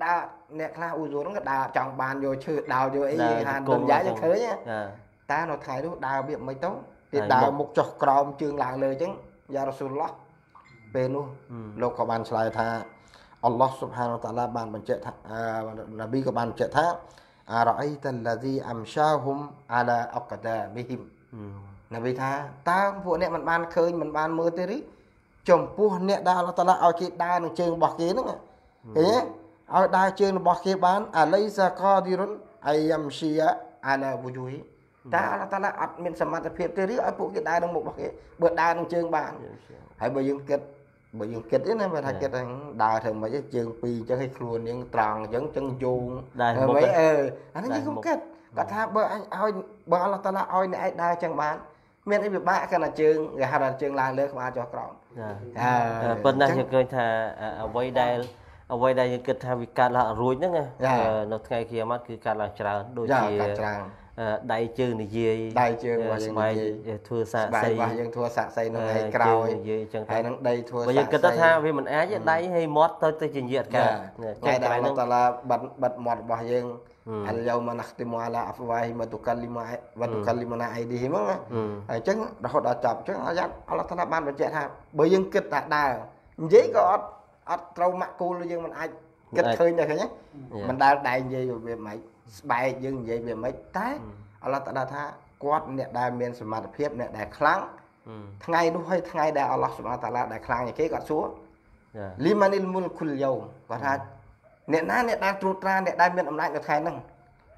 ដើរអ្នកខ្លះអ៊ូសួរហ្នឹងក៏ដើរចង់បានយកឈើដើរយកអីហានទុនយ៉ាយើងឃើញតែនៅថ្ងៃនោះដើរវាមិនទៅគេដើរមុខចុះក្រោមជើងឡើងលើអញ្ចឹងយ៉ារ៉ាស៊ូលឡោះពេលនោះលោកក៏បានឆ្លើយថាអល់ឡោះស៊ុបហានតាឡាបានបញ្ជាក់ថានប៊ីក៏បានបញ្ជាក់ថាអារ៉ៃតាឡាឌីអាំសាហ៊ុមអាឡាអកដាមីហ៊ីមនប៊ីថាតើពួកអ្នកមិនបានឃើញមិនបានមើលទេឬចំពោះអ្នកដែលអល់ឡោះតាឡាឲ្យគេដើរនឹងជើងរបស់គេហ្នឹងឃើញទេឲ្យដើរជើងរបស់គេបានអាឡៃសាកឌីរុនអាយ៉ាំស៊ីយ៉ាអាឡាវូយូតើអល់ឡោះតាឡាអត់មានសមត្ថភាពទេឬឲ្យពួកគេដើរនឹងមុខរបស់គេបើដើរនឹងជើងបានហើយបើយើងគិតបើយើងគិតណាបើថាគិតដើរធ្វើម៉េចជើងពីរអញ្ចឹងឲ្យខ្លួនយើងត្រង់អញ្ចឹងចឹងយោងហើយអឺអានេះខ្ញុំគិតគាត់ថាបើអញឲ្យបើអល់ឡោះតាឡាឲ្យអ្នកឯងដើរចឹងបានមានអីពិបាកគណៈជើងគេហៅថាជើងឡើងលើក្បាលចុះក្រោមប៉ុន្តែខ្ញុំឃើញថាអ្វីដែលអ្វីដែលយើងគិតថាវាកាត់ឡើងរួចហ្នឹងនៅថ្ងៃគៀមាត់គឺកាត់ឡើងច្រើនដូចជាដៃជើងនិយាយដៃជើងរបស់យើងនិយាយធ្វើសាកសីរបស់យើងធ្វើសាកសីនៅថ្ងៃក្រោយនិយាយចឹងហើយនឹងដៃធ្វើសាកសីបើយើងគិតថាវាមិនអាចដៃហើយមាត់ទៅទៅជាញាតកាថ្ងៃដែលតឡាបាត់បាត់មាត់របស់យើងហលយូមណាខ្ទីមអាឡាអហ្វវ៉ាហ៊ីមតុកាលីម៉ាវតុកាលីម៉ាអៃឌីហ៊ីមកអញ្ចឹងរហូតដល់ចប់អញ្ចឹងអាយ៉ាត់អល់ឡោះថាបានបញ្ជាក់ថា បើយើងគិតថាដើរនិយាយក៏អត់អត់ត្រូវម៉ាក់គូលយើងមិនអាចគិតឃើញដែរឃើញមិនដែលដែងនិយាយវាមិនស្បែកយើងនិយាយវាមិនតែអល់ឡោះតាថាគាត់អ្នកដែលមានសមត្ថភាពអ្នកដែលខ្លាំងថ្ងៃនោះហើយថ្ងៃដែលអល់ឡោះសុបហានតាឡាដែលខ្លាំងជាងគេគាត់សួរលីម៉ានីលមុលគុលយូគាត់ថាអ្នកណាអ្នកដែលត្រួតត្រាអ្នកដែលមានអំណាចនៅខែហ្នឹង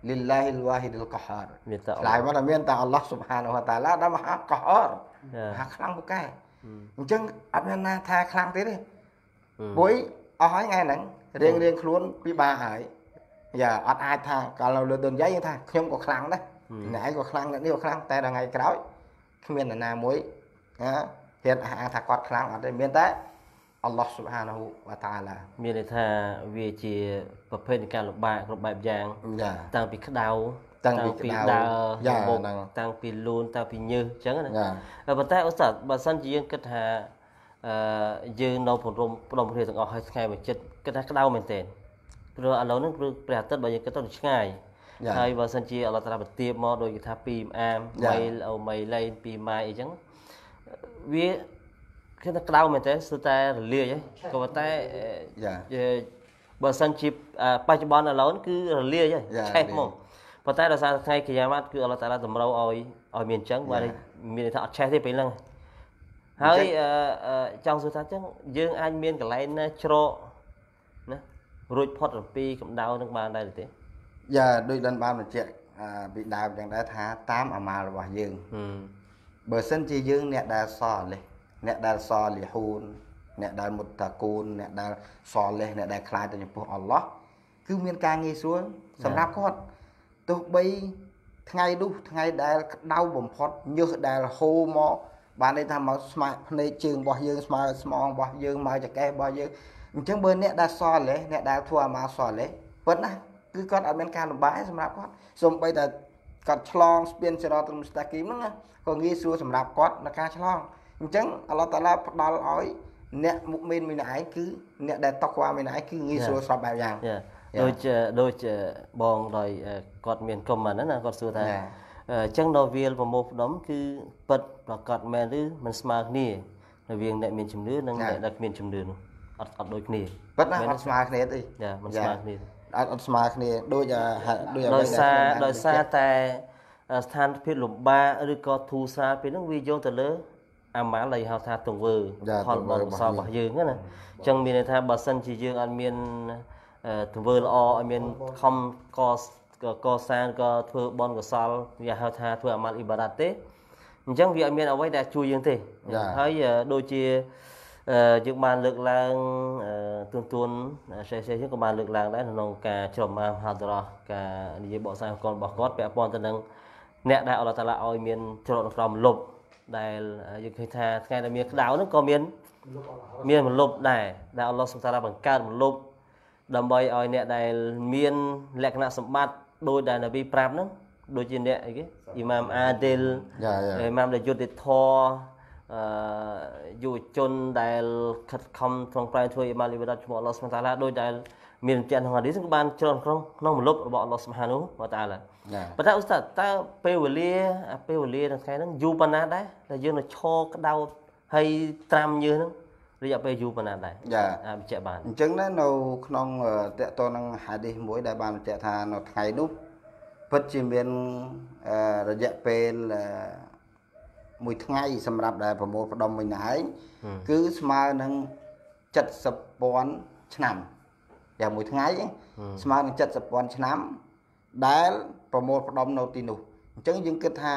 លីឡាហ៊ីលវ៉ាហ៊ីដលកហារមានតែខ្លាយមកមានតែអល់ឡោះស៊ុបហានវតាឡាដែលមហាកហារមហាខ្លាំងពូកែអញ្ចឹងអត់មានណាថាខ្លាំងទេទេពួកអស់ហើយថ្ងៃហ្នឹងរៀងរៀងខ្លួនពិបាកហើយយ៉ាអត់អាចថាកាលនៅលើដូនយាយយើងថាខ្ញុំក៏ខ្លាំងដែរអ្នកឯងក៏ខ្លាំងអ្នកនេះក៏ខ្លាំងតែដល់ថ្ងៃក្រោយគ្មាននរណាមួយណាហ៊ានអះអាងថាគាត់ខ្លាំងអត់ទេមានតែអល់ឡោះស៊ុបហានាហ៊ូវតាអាឡាមានន័យថាវាជាប្រភេទនៃការលំបាកគ្រប់បែបយ៉ាងតាំងពីក្តៅតាំងពីដើរមុខតាំងពីលូនតាំងពីញើសអញ្ចឹងណាប៉ុន្តែអូស្តាតបើសិនជាយើងគិតថាអឺយើងនៅព្រមព្រមគ្នាទាំងអស់ហើយថ្ងៃមួយចិត្តគិតថាក្តៅមែនទែនព្រោះឥឡូវហ្នឹងគឺព្រះអាទិត្យបើយើងគិតទៅឆ្ងាយហើយបើសិនជាអឡត្រាប្រទាបមកដូចគេថា2អាម3អូ3លេន2ម៉ាយអីចឹងវាខ្ញុំទៅក្តៅមែនទេស្ទើរតែរលាយហ៎ក៏ប៉ុន្តែបើសិនជាបច្ចុប្បន្នឥឡូវគឺរលាយហ៎ឆេះមកប៉ុន្តែដោយសារថ្ងៃកញ្ញាម៉ាត់គឺអល់ឡោះតាឡាតម្រូវឲ្យឲ្យមានអញ្ចឹងបាទមានថាអត់ឆេះទេពេលហ្នឹងហើយចង់សួរថាអញ្ចឹង យើងអាចមានកន្លែងណាច្រកណារួចផុតអំពីកម្ដៅនឹងបានដែរទេយ៉ាដូចដល់បានបញ្ជាក់ពីដើមអញ្ចឹងដែរថាតាមអាម៉ាលរបស់យើងបើសិនជាយើងអ្នកដែលសអលេះអ្នកដែលសលីហូនអ្នកដែលមុតតាគូនអ្នកដែលសលេះអ្នកដែលខ្លាចទៅចំពោះអល់ឡោះគឺមានការងាយស្រួលសម្រាប់គាត់ទោះបីថ្ងៃនោះថ្ងៃដែលក្តៅបំផុតញើសដែលហូរមក បានន័យថាមកស្មាក់ភ្នែកជើងរបស់យើងស្មើស្មងរបស់យើងមកចកេះរបស់យើងអញ្ចឹងបើ អ្នកដែលសល់េះអ្នកដែលធ្វើអាម៉ាសល់េះប៉ុណ្ណាគឺគាត់អត់មានការលំបាកសម្រាប់គាត់សូម្បីតែគាត់ឆ្លងស្ពានចរតុលមុស្តាគីមហ្នឹងក៏ងាយស្រួលសម្រាប់គាត់នៅការឆ្លងអញ្ចឹងអល់ឡោះតាឡាផ្ដល់ឲ្យ អ្នកមុមីនមួយណែឯងគឺ អ្នកដែលតក់ខ្វាមីនឯងគឺងាយស្រួលស្របបែបយ៉ាងដូចដូចបងដោយគាត់មានខមមិនណាគាត់សួរថាអញ្ចឹងដល់វាលប្រមោះផ្ដុំគឺពិតប្រកបមែនឬមិនស្មើគ្នារវាងអ្នកមានជំនឿនិងអ្នកដែលគ្មានជំនឿនោះអត់អត់ដូចគ្នាពិតណាអត់ស្មើគ្នាទេចាមិនស្មើគ្នាអត់អត់ស្មើគ្នាដូចដូចដោយសារដោយសារតែស្ថានភាពលំបាកឬក៏ធូរស្រាលពេលហ្នឹងវាយោងទៅលើអាម៉ាល័យហៅថាទង្វើផលបុណ្យកុសលរបស់យើងណាអញ្ចឹងមានន័យថាបើសិនជាយើងអត់មានទង្វើល្អអត់មានខំកកសាងក៏ធ្វើបុណ្យកុសលវាហៅថាធ្វើអាម៉ាល់អ៊ីបារ៉ាត់ទេអញ្ចឹងវាអត់មានអ្វីដែលជួយយើងទេហើយដូចជាយើងបានលើកឡើងទួនទួនសេះសេះយើងក៏បានលើកឡើងដែរក្នុងការច្រមាមហាដរោះការនិយាយបកស្រាយកូនរបស់គាត់ពាក់ព័ន្ធទៅនឹងអ្នកដែលអល់ឡោះតាឡាឲ្យមានច្រកក្រោមលប់ដែលយើងឃើញថាថ្ងៃដែលមានក្តៅហ្នឹងក៏មានមានមលប់ដែរដែលអល់ឡោះសុបតាឡាបង្កើតមលប់ដើម្បីឲ្យអ្នកដែលមាន លក្ខណៈសម្បត្តិដោយដែលនប៊ីប្រាប់ហ្នឹងដូចជាអ្នកអីគេអ៊ីម៉ាមអាឌីលអ៊ីម៉ាមដែលយុទ្ធធរអឺយុវជនដែលខិតខំក្នុងប្រែធ្វើអ៊ីម៉ាលអ៊ីបាដឈ្មោះអល់ឡោះសុបតាឡាដោយដែលមានអញ្ចឹងហាឌីសគឺបានច្រើនក្នុងក្នុងមលប់របស់អល់ឡោះសុបហានូវតាឡាប៉ុន្តែអ៊ូស្តាតើពេលវេលាពេលវេលានៅថ្ងៃហ្នឹងយូរប៉ុណ្ណាដែរដែលយើងនៅឈរក្តោតហើយត្រាំយើងហ្នឹងរយៈពេលយូរប៉ុណ្ណាដែរចាអាចបញ្ជាក់បានអញ្ចឹងណានៅក្នុងតកតនឹងហាឌីសមួយដែលបានបញ្ជាក់ថានៅថ្ងៃនោះពិតជាមានរយៈពេលមួយថ្ងៃសម្រាប់ដែលប្រមូលផ្ដុំវិញឯងគឺស្មើនឹង70,000ឆ្នាំយ៉ាងមួយថ្ងៃស្មើនឹង70,000ឆ្នាំដែលប្រមូលផ្ដុំនៅទីនោះអញ្ចឹងយើងគិតថា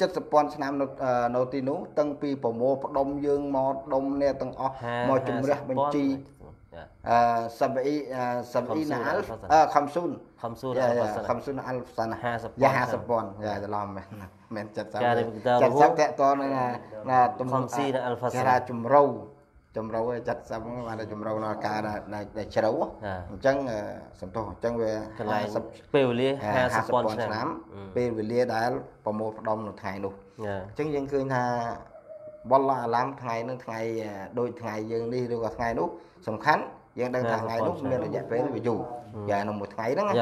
70,000ឆ្នាំនៅនៅទីនោះតាំងពីប្រមូលផ្ដុំយើងមកដុំអ្នកទាំងអស់មកជំរះបញ្ជីអឺសាប់អ៊ីសាប់អ៊ីណាអល់អឺខំស៊ូនខំស៊ូនខំស៊ូនអល់សាន50,000យ៉ា50,000យ៉ាច្រឡំមែនមែន70 70តកតនឹងទំខំស៊ីណាអល់ហ្វាសាជំរៅចម្រូវ70បានចម្រូវដល់ការដែលជ្រៅអញ្ចឹងសំទោសអញ្ចឹងវាកន្លែងពេលវេលា50,000ឆ្នាំពេលវេលាដែលប្រមូលផ្ដុំនៅថ្ងៃនោះអញ្ចឹងយើងឃើញថាវល់ឡាអាឡាំថ្ងៃនឹងថ្ងៃដូចថ្ងៃយើងនេះឬក៏ថ្ងៃនោះសំខាន់យើងដឹងថាថ្ងៃនោះមានរយៈពេលវាយូរយ៉ាងក្នុងមួយថ្ងៃហ្នឹងចា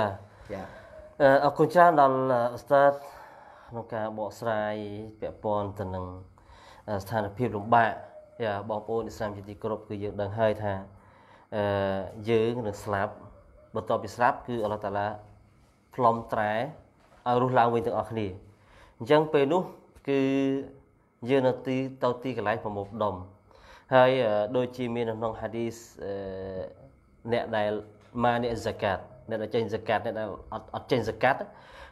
ចាអរគុណច្រើនដល់អ៊ូស្តាតក្នុងការបកស្រាយពាក់ព័ន្ធទៅនឹងស្ថានភាពលំបាកយ៉ាបងប្អូនឥស្លាមជាទីគោរពគឺយើងដឹងហើយថាអឺយើងនឹងស្លាប់បន្ទាប់ពីស្លាប់គឺអល់ឡោះតាឡាផ្លុំត្រែឲ្យរស់ឡើងវិញទាំងអស់គ្នាអញ្ចឹងពេលនោះគឺយើងនៅទីទៅទីកន្លែងប្រមូលដុំហើយដូចជាមាននៅក្នុងហាឌីសអ្នកដែលម៉ានិហ្សាកាត់អ្នកដែលចេញសកាត់អ្នកដែលអត់អត់ចេញសកាត់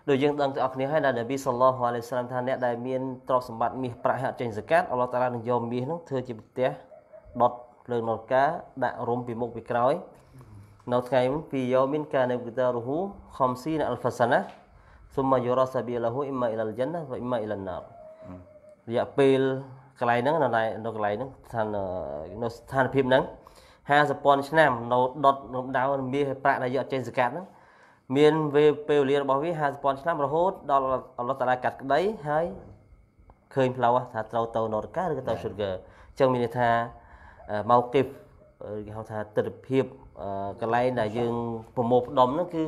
ដូចយើងដឹងទាំងអស់គ្នាហើយដែលនប៊ីសល្លោះអាឡៃសាឡាមថាអ្នកដែលមានទ្រព្យសម្បត្តិមាសប្រាក់ហើយអត់ចេញសកាត់អល់ឡោះតាឡានឹងយកមាសនឹងធ្វើជាផ្ទះដុតភ្លើងនរកាដាក់រុំពីមុខពីក្រោយនៅថ្ងៃពីយោមានការនៅគិតារហ៊ូខំស៊ីណាអល់ហ្វាសាណាសុំយូរ៉ាសាប៊ីឡាហ៊ូអ៊ីម៉ាអ៊ីឡាល់យ៉ាន់ណាវអ៊ីម៉ាអ៊ីឡាណាររយៈពេលកន្លែងហ្នឹងនៅកន្លែងហ្នឹងស្ថាននៅស្ថានភាពហ្នឹង50000ឆ្នាំនៅដុតរំដៅមាសប្រាក់ដែលយកចេញសកាត់ហ្នឹងមានវេពេលវេលារបស់វា50000ឆ្នាំរហូតដល់អលុតតាកាត់ក្តីហើយឃើញផ្លូវថាត្រូវទៅនរកាឬក៏ទៅ sugar អញ្ចឹងមានន័យថាមកគេគេហៅថាទិដ្ឋភាពកន្លែងដែលយើងប្រមូលផ្ដុំហ្នឹងគឺ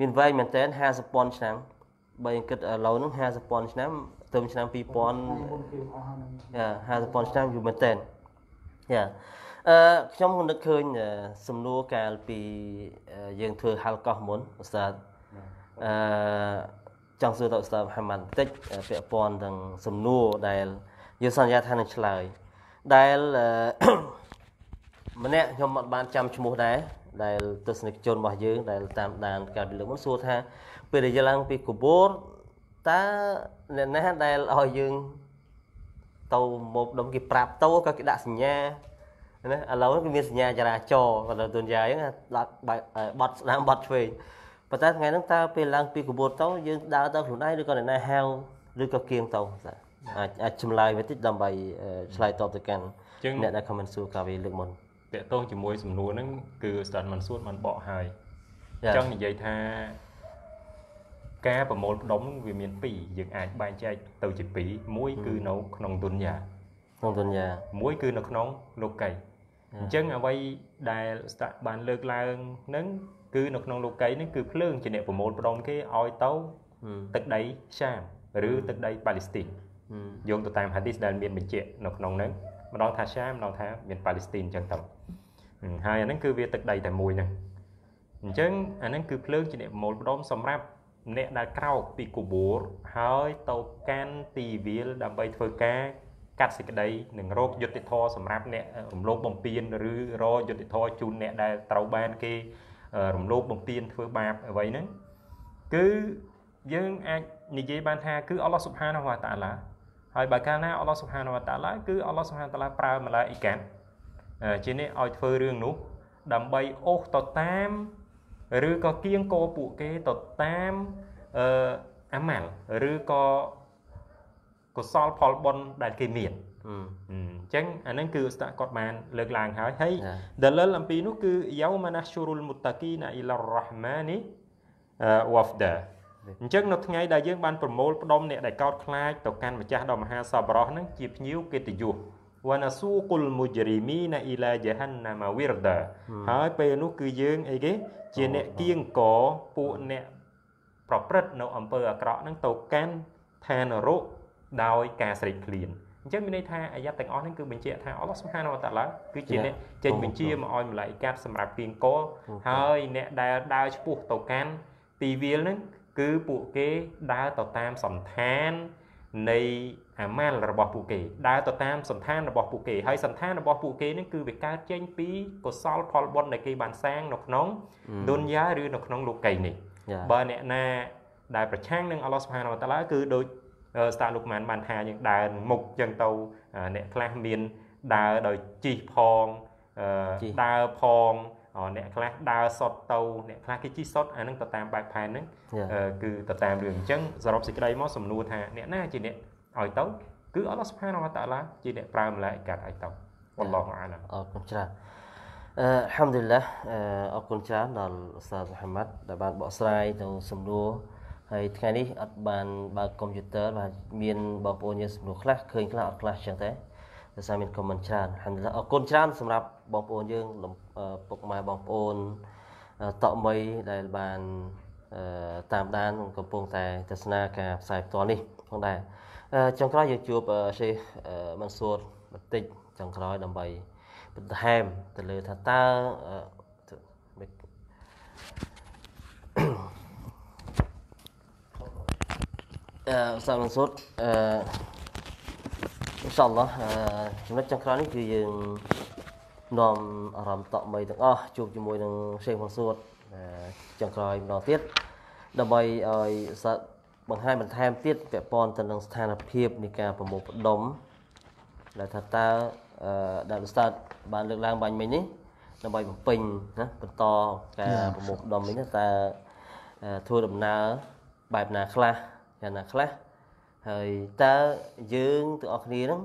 មានវែងមែនតើ50000ឆ្នាំបើយើងគិតឥឡូវហ្នឹង50000ឆ្នាំទៅឆ្នាំ2000 50000ឆ្នាំយូរមែនតើយ៉ាអឺខ្ញុំនឹកឃើញសំណួរកាលពីយើងធ្វើហាល់កោះមុនឧស្តាហ៍អឺចង់សួរទៅឧស្តាហ៍មហាម៉ាត់បន្តិចពាក់ព័ន្ធនឹងសំណួរដែលយើងសន្យាថានឹងឆ្លើយដែលម្នាក់ខ្ញុំមិនបានចាំឈ្មោះដែរដែលទស្សនិកជនរបស់យើង ដែល តាមដានកាលពីលើមុនសួរថាពេលដែលយើងឡើងពីកបូរតើអ្នកណាដែលឲ្យយើងទៅមកដុំគេប្រាប់តោក៏គេដាក់សញ្ញាណាឥឡូវគឺមានសញ្ញាចរាចរណ៍បើទុនយ៉ាហ្នឹងឡាត់បាត់ស្ដាំបាត់ឆ្វេងប៉ុន្តែថ្ងៃហ្នឹងតើពេលឡើងពីកបួនទៅយើងដើរទៅខ្លួនឯងឬក៏អ្នកណាហៅឬក៏គៀងទៅបាទអាចអាចចម្លើយបន្តិចដើម្បីឆ្លើយតបទៅកាន់អ្នកដែលខមមិនសួរកាលពីលើកមុនតកតងជាមួយសំណួរហ្នឹងគឺស្ដាត់មិនសួរមិនបកហើយអញ្ចឹងនិយាយថាការប្រមូលផ្ដុំវាមាន2យើងអាចបែងចែកទៅជា2មួយគឺនៅក្នុងទុនយ៉ាក្នុងទុនយ៉ាមួយគឺនៅក្នុងលោកីយអញ្ចឹងអ្វីដែលស្តាក់បានលើកឡើងហ្នឹងគឺនៅក្នុងលោកីនេះគឺភ្លើងជាអ្នកប្រមូលផ្ដុំគេឲ្យទៅទឹកដីឆាមឬទឹកដីប៉ាឡេស្ទីនយោងទៅតាមហាឌីសដែលមានបញ្ជាក់នៅក្នុងហ្នឹងម្ដងថាឆាមម្ដងថាមានប៉ាឡេស្ទីនអញ្ចឹងទៅហើយអាហ្នឹងគឺវាទឹកដីតែមួយហ្នឹងអញ្ចឹងអាហ្នឹងគឺភ្លើងជាអ្នកប្រមូលផ្ដុំសម្រាប់ អ្នកដែលក្រោកពីកូបូរហើយទៅកាន់ទីវាលដើម្បីធ្វើការកាត់សេចក្តីនិងរោគយុត្តិធម៌សម្រាប់អ្នករំលោភបំពានឬរយុត្តិធម៌ជូនអ្នកដែលត្រូវបានគេរំលោភបំពានធ្វើបាបអ្វីហ្នឹងគឺយើងអាចនិយាយបានថាគឺអល់ឡោះសុបហានវតាឡាហើយបើកាលណាអល់ឡោះសុបហានវតាឡាគឺអល់ឡោះសុបហានវតាឡាប្រើម្លាអ៊ីកាត់ជានេះឲ្យធ្វើរឿងនោះដើម្បីអូសទៅតាមឬក៏គៀងកោពួកគេទៅតាមអឺអាម៉ាល់ឬក៏កុសលផលបុណ្យដែលគេមានអញ្ចឹងអានឹងគឺស្តាក់គាត់បានលើកឡើងហើយហើយដលលអំពីនោះគឺយៅម៉ាណាស៊ូរុលមុតតាគីណាអ៊ីឡារ៉ាហ្មានីវ៉ាហ្វដាអញ្ចឹងនៅថ្ងៃដែលយើងបានប្រមូលផ្ដុំអ្នកដែលកោតខ្លាចទៅកាន់ម្ចាស់ដ៏មហាសប្បុរសហ្នឹងជាភ្ញៀវកិត្តិយសវណ្ណសូគុលមុជរីមីណាអ៊ីឡាយ៉ាហាន់ណាម៉ាវីរដាហើយពេលនោះគឺយើងអីគេជាអ្នកគៀងកពួកអ្នកប្រព្រឹត្តនៅអំពើអាក្រក់ហ្នឹងទៅកាន់ឋាននរកដោយការស្រេកឃ្លានអញ្ចឹងមានន័យថា អាយ៉ាត់ទាំងអស់នេះគឺបញ្ជាក់ថាអល់ឡោះសុបហានវតាឡាគឺជាអ្នកចេញបញ្ជាមកឲ្យម្លាយកាត់សម្រាប់គៀងកលហើយអ្នកដែលដើរឆ្ពោះទៅកាន់ទីវាលនឹងគឺពួកគេដើរទៅតាមសន្តាននៃអាម៉ាលរបស់ពួកគេដើរទៅតាមសន្តានរបស់ពួកគេហើយសន្តានរបស់ពួកគេនឹងគឺវាកើតចេញពីកុសលផលបុណ្យដែលគេបានសាងនៅក្នុងឌុនយ៉ាឬនៅក្នុងលោកីនេះបើអ្នកណាដែលប្រឆាំងនឹងអល់ឡោះសុបហានវតាឡាគឺដូចស្តាលោកម៉ានបានថាយើងដើរមុខចឹងទៅអ្នកខ្លះមានដើរដោយជីកផងដើរផងអ្នកខ្លះដើរសតទៅអ្នកខ្លះគេជីសតអានឹងទៅតាមបែបផែនហ្នឹងគឺទៅតាមរឿងអញ្ចឹងសរុបសេចក្តីមកសំណួរថាអ្នកណាជាអ្នកឲ្យទៅគឺអល់ឡោះសុផានវតាឡាជាអ្នកប្រើម្លាយកាត់ឲ្យទៅអល់ឡោះអាឡាអរគុណច្រើនអឺអัลฮัมឌុលឡាអរគុណច្រើនដល់ឧស្សាហ៍មូហាម៉ាត់ដែលបានបកស្រាយទៅសំណួរហើយថ្ងៃនេះអត់បានបើកកុំព្យូទ័របាទមានបងប្អូនយើងសំណួរខ្លះឃើញខ្លះអត់ខ្លះចឹងតែដោយសារមាន comment ច្រើនហើយអរគុណច្រើនសម្រាប់បងប្អូនយើងពុកម៉ែបងប្អូនតក់មីដែលបានតាមដានកំពុងតែទស្សនាការផ្សាយផ្ទាល់នេះផងដែរចុងក្រោយយើងជួបសេះមិនសួតបន្តិចចុងក្រោយដើម្បីបន្ថែមទៅលើថាតើសាមសុទ្ធអឺអ៊ីនសាឡោះចំណុចចុងក្រោយនេះគឺយើងនាំអារម្មណ៍តក់មីទាំងអស់ជួបជាមួយនឹងសេវងសុទ្ធចុងក្រោយម្ដងទៀតដើម្បីឲ្យសាបង្ហាញបន្ថែមទៀតពាក់ព័ន្ធទៅនឹងស្ថានភាពនៃការប្រមូលផ្ដុំដែលថាតើដែលស្តាតបានលើកឡើងបាញ់មិញនេះដើម្បីបំពេញណាបន្តការប្រមូលផ្ដុំនេះតើធ្វើដំណើរបែបណាខ្លះយ៉ាងណាខ្លះហើយតើយើងទាំងអស់គ្នានឹង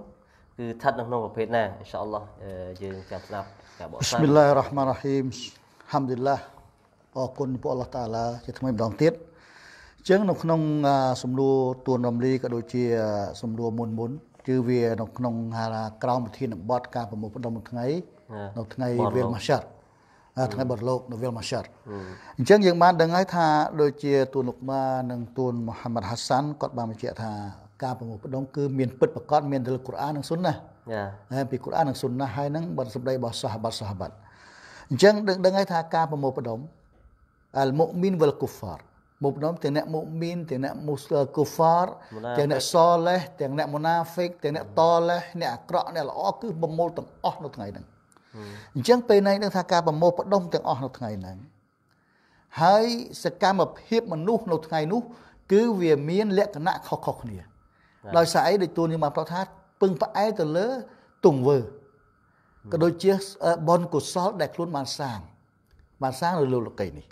គឺស្ថិតនៅក្នុងប្រភេទណាអ៊ីនសាអល់ឡោះយើងចាំស្ដាប់ការបកស្រាយបិស្មិលឡាហ៊ីរ៉ាហ្មាន់រ៉ាហ៊ីមហាំឌីលឡាអរគុណព្រះអល់ឡោះតាឡាជាថ្មីម្ដងទៀតចឹងនៅក្នុងសំលួរទួនរំលីក៏ដូចជាសំលួរមុនមុនគឺវានៅក្នុងហាក្រោមវិធានបទការប្រមូលផ្ដុំមួយថ្ងៃ នៅថ្ងៃវេលម៉ាសាត់ថ្ងៃបរលោកនូវលម៉ាសាត់អញ្ចឹងយើងបានដឹងហើយថាដូចជា ទូនលោកម៉ានិងទូនមូហាម៉ាត់ហាសាន់គាត់បានបញ្ជាក់ថាការប្រមូលផ្ដុំគឺមានពិតប្រកបមានទៅលើកូរ៉ាននិងស៊ុនណាហើយពីកូរ៉ាននិងស៊ុនណាហើយនឹងបទសម្ដីរបស់សាហាបាត់សាហាបាត់អញ្ចឹងដឹងដឹងហើយថាការប្រមូលផ្ដុំអលមុមីនវលកូហ្វារមុខដុំទាំងអ្នកមុមីនទាំងអ្នកមូសកូហ្វារទាំងអ្នកសលេះទាំងអ្នកមូណាហ្វិកទាំងអ្នកតលេះអ្នកអាក្រក់អ្នកល្អគឺប្រមូលទាំងអស់នៅថ្ងៃហ្នឹងអញ្ចឹងពេលណៃនឹងថាការប្រមូលផ្ដុំទាំងអស់នៅថ្ងៃហ្នឹងហើយសកម្មភាពមនុស្សនៅថ្ងៃនោះគឺវាមានលក្ខណៈខុសៗគ្នាដោយសារអីដូចទួលយើងបានប្រាប់ថាពឹងផ្អែកទៅលើទង្វើក៏ដូចជាបនកុសលដែលខ្លួនបានសាង បានសាងនៅលោកលោកីនេះ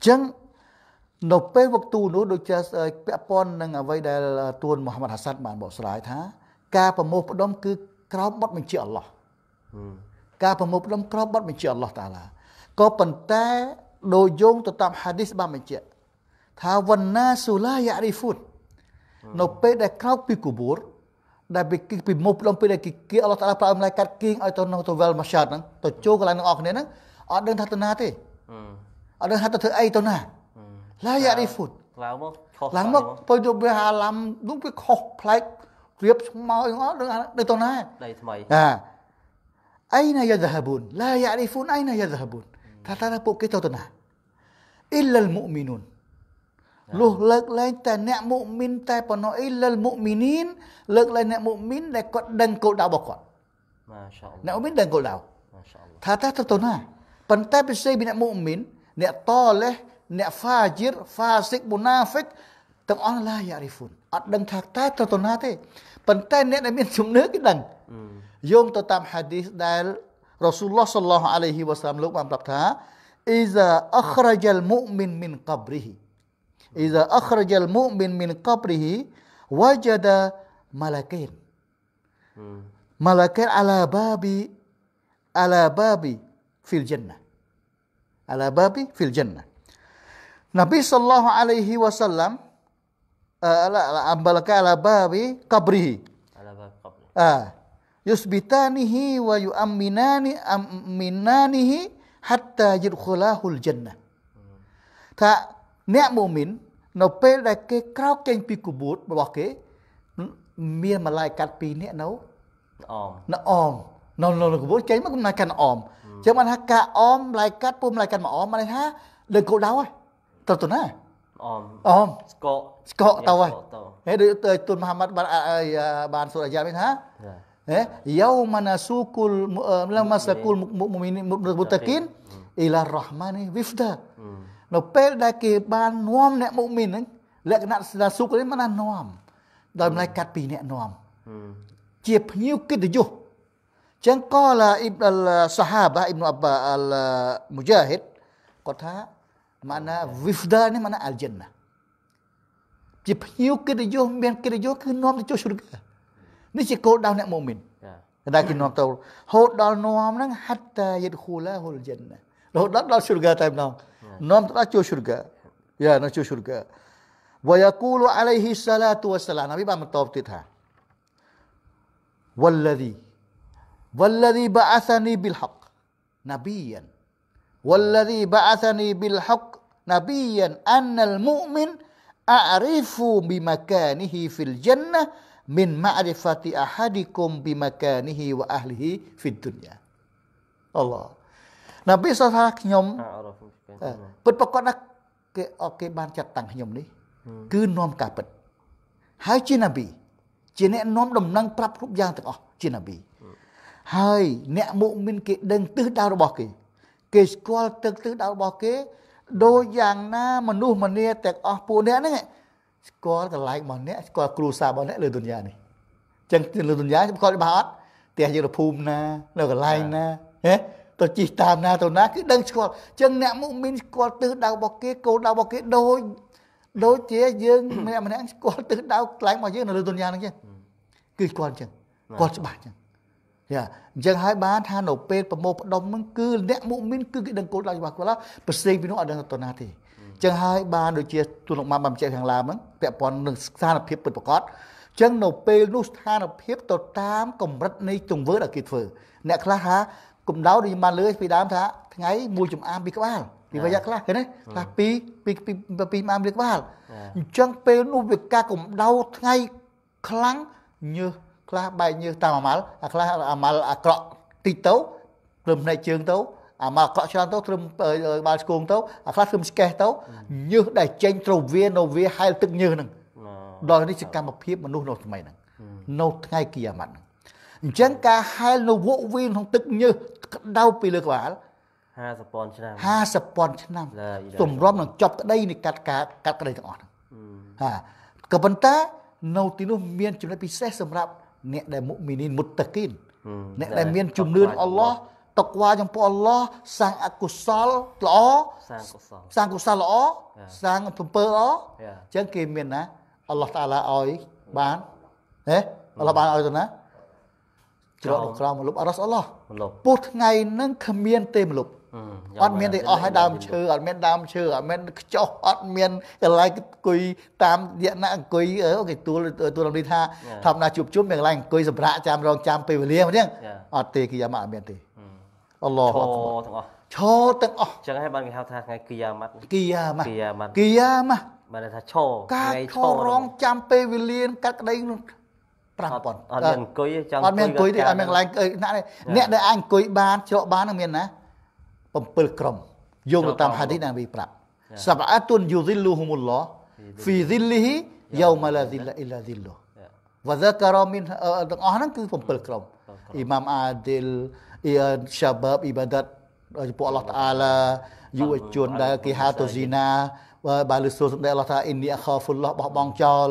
អញ្ចឹងនៅពេលវក្ទូនោះដូចជាពាក់ព័ន្ធនឹងអ្វីដែលទួនមូហាម៉ាត់ហាសាត់បានបកស្រាយថា ការប្រមោះផ្ដុំគឺក្រោមបទបញ្ជាអល់ឡោះការប្រមូលផ្ដុំក្របបទបញ្ជាអល់ឡោះតាឡាក៏ប៉ុន្តែដោយយោងទៅតាមហាឌីសបានបញ្ជាក់ថាវណ្ណាស៊ូឡាយ៉ារីហ្វូតនៅពេលដែលក្រោកពីគូបូរដែលពីពីមុខផ្ដុំពេលដែលគេគៀអល់ឡោះតាឡាប្រើអំឡាយកាត់គៀងឲ្យទៅនៅទៅវែលម៉ាសាតហ្នឹងទៅចូលកន្លែងទាំងអស់គ្នាហ្នឹងអត់ដឹងថាទៅណាទេអត់ដឹងថាទៅធ្វើអីទៅណាឡាយ៉ារីហ្វូតឡើងមកខុសឡើងមកទៅទៅវាអាឡាំនោះវាខុសប្លែករៀបស្មោអីអត់ដឹងដឹងទៅណាដីថ្មីអា Aina yadhhabun? La ya'rifun aina yadhhabun. ta po kita to na. Illal mu'minun. Lúc lực lên ta nẹ mu'min ta bỏ nó ý lên mụ minin Lực lên nẹ mụ min để con đừng cổ đạo bỏ con Nẹ mụ min đừng cổ đạo Thà ta thật tổn à Phần ta bị xây bị nẹ mụ min Nẹ to lê Nẹ pha dít pha xích bù on la yà rì phun Ở đừng thạc ta thật tổn à thế Phần ta nẹ nẹ miên chung nước cái đằng Yung tu tam hadith Rasulullah sallallahu alaihi wa sallam Lugman prabtha Iza akhrajal mu'min min qabrihi Iza akhrajal mu'min min qabrihi Wajada malakin hmm. Malakin ala babi Ala babi Fil jannah Ala babi fil jannah Nabi sallallahu alaihi Wasallam sallam eh, Ala babi Qabrihi Ala babi qabrihi ah, yusbitanihi wa yu'amminani amminanihi hatta yadkhulahul jannah ថាអ្នកមូមីននៅពេលដែលគេក្រោកចេញពីគបួតរបស់គេមានម្លាយកាត់ពីរនាក់នៅអមនៅអមនៅនៅគបួតចេញមកគំណាកាន់អមអញ្ចឹងបានថាការអមម្លាយកាត់ពុំម្លាយកាត់មកអមបានថាលើកោដៅហើយទៅទៅណាអមអមស្កកស្កកទៅហើយហេដូចទៅទុនមហាម៉ាត់បានបានសូត្រអាយ៉ាមិនថា yauma nasukul lama sakul mu'minin mutakin ila rahmani wifda នៅពេលដែលគេបាននាំអ្នកមុមីនហ្នឹងលក្ខណៈសាសុខនេះមិនណានាំដោយម្លេះកាត់ពីអ្នកនាំជាភ្ញៀវកិត្តិយសចឹងក៏ឡាអ៊ីបអលសាហាបាអ៊ីបអបអលមូជាហិតគាត់ថាម៉ាណាវីហ្វដានេះម៉ាណាអលជិនណាជាភ្ញៀវកិត្តិយសមានកិត្តិយសគឺនាំទៅចូលស្រុកនេះជាគោលដៅអ្នកមូមីនតែគេនាំទៅហូតដល់នាំហ្នឹងហັດតាយិតហ៊ូឡាហ៊ុលជិនរហូតដល់ដល់ស៊ុរហ្គាតែម្ដងនាំទៅដល់ជួស៊ុរហ្គាយ៉ានៅជួស៊ុរហ្គាវយ៉ាគូលអាឡៃហ៊ីសាឡាតូវសឡាណាប៊ីបានបន្តទៀតថា والذي والذي بعثني بالحق نبيا والذي بعثني بالحق نبيا أن المؤمن أعرف بمكانه في الجنة min ma'rifati ahadikum bimakanihi wa ahlihi fid dunya អល់ឡោះនប៊ីសថាខ្ញុំពិតប្រកបណាស់គេគេបានចាត់តាំងខ្ញុំនេះ គឺនាំការពិតហើយជានប៊ីជាអ្នកនាំដំណឹងប្រាប់គ្រប់យ៉ាងទាំងអស់ជានប៊ីហើយអ្នកមុមិនគេដឹងទិសដៅរបស់គេ គេស្គាល់ទឹកទិសដៅរបស់គេដោយយ៉ាងណា មនុស្សម្នាទាំងអស់ពួកអ្នកហ្នឹងស្គាល់កន្លែងរបស់អ្នកស្គាល់គ្រួសាររបស់អ្នកលើទុនយ៉ានេះអញ្ចឹងលើទុនយ៉ាស្គាល់ច្បាស់អត់ផ្ទះយើងរភូមិណានៅកន្លែងណាហេទៅជិះតាមណាទៅណាគឺដឹងស្គាល់អញ្ចឹងអ្នកមុខមានស្គាល់ទិសដៅរបស់គេគោលដៅរបស់គេដូចដូចជាយើងម្នាក់ម្នាក់ស្គាល់ទិសដៅខ្លាំងរបស់យើងនៅលើទុនយ៉ាងហ្នឹងចឹងគឺស្គាល់ចឹងគាត់ច្បាស់ចឹងយ៉ាអញ្ចឹងហើយបានថានៅពេលប្រមោផ្ដុំហ្នឹងគឺអ្នកមុខមីនគឺគេដឹងគោលដៅច្បាស់គាត់ឡើយប្រសេងពីនោះអត់ដឹងទៅណាទេចឹងហើយបានដូចជាទូលំបានបានបញ្ជាក់ខាងដើមហ្នឹងពាក់ព័ន្ធនឹងស្ថានភាពពិតប្រាកដចឹងនៅពេលនោះស្ថានភាពទៅតាមកម្រិតនៃទង្វើដែលគេធ្វើ អ្នកខ្លះហាកម្ដៅដូចបានលើពីដើមថាថ្ងៃមួយចំអាមពីក្បាលពីវាខ្លះឃើញទេខ្លះពីពីពីអាមពីក្បាលអញ្ចឹងពេលនោះវាការកម្ដៅថ្ងៃខ្លាំងញើសខ្លះបែកញើសតាមអាម៉ាល់អាខ្លះអាម៉ាល់អាក្រក់តិចទៅព្រមផ្នែកជើងទៅអាមកកក់ច្រើនទៅត្រឹមបាល់ស្គងទៅអាខ្លះត្រឹមស្កេះទៅញើសដែលចេញត្រវានៅវាហែលទឹកញើសហ្នឹងដល់នេះជាកម្មភាពមនុស្សនៅថ្មីហ្នឹងនៅថ្ងៃគីយ៉ាម៉ាត់ហ្នឹងអញ្ចឹងការហែលនៅវក់វីក្នុងទឹកញើសក្តៅពីលើក្បាល50,000ឆ្នាំ50,000ឆ្នាំទម្រាំនឹងចប់ក្តីនៃកាត់ការកាត់ក្តីទាំងអស់ហ្នឹងហាក៏ប៉ុន្តែនៅទីនោះមានចំណុចពិសេសសម្រាប់អ្នកដែលមុមីនីនមុតតាគីនអ្នកដែលមានជំនឿអល់ឡោះតក្វាចំពោះអល់ឡោះសាងអកុសលល្អសាងកុសលសាងកុសលល្អសាងអំពើល្អអញ្ចឹងគេមានណាអល់ឡោះតាឡាឲ្យបានហេអល់ឡោះបានឲ្យទៅណាច្រកក្រោមមលុបអរ៉ាស់អល់ឡោះពោះថ្ងៃនឹងគ្មានទេមលុបអត់មានទេអស់ហើយដើមឈើអត់មានដើមឈើអត់មានខ្ចោះអត់មានកន្លែងអង្គុយតាមយៈណាអង្គុយអូគេទួលទួលរំលីថាធម្មតាជួបជុំមានកន្លែងអង្គុយសម្រាប់ចាំរងចាំពេលវេលាអញ្ចឹងអត់ទេគឺយ៉ាងមកអត់មានទេអល់ឡោះឈរទាំងអស់ឈរទាំងអស់ចឹងហើយបានគេហៅថាថ្ងៃគីយ៉ាម៉ាត់គីយ៉ាម៉ាត់គីយ៉ាម៉ាត់គីយ៉ាម៉ាត់បានថាឈរការឈររង ចាំពេលវេលាកាត់ក្តីនោះ5000អត់មានអង្គុយចង់អង្គុយអត់មានអង្គុយទេអត់មានកន្លែងណាអ្នកដែលអាចអង្គុយបានច្រកបាននឹងមានណា7ក្រុមយោងទៅតាមហាឌីសណាវីប្រាប់សបអតុនយូឌីលលូហ៊ុមុលឡោះហ្វីឌីលលីយូមឡាឌីលអ៊ីឡាឌីលលូវ៉ាហ្សាការ៉ាមីនទាំងអស់ហ្នឹងគឺ7ក្រុមអ៊ីម៉ាមអាឌីល syabab ibadat ចំពោះអល់ឡោះតាឡាយុវជនដែលគេហៅតូស៊ីណាបើលើសួរសម្ដែងអល់ឡោះថាអ៊ីនីអាខោហ្វុលឡោះបោះបង់ចោល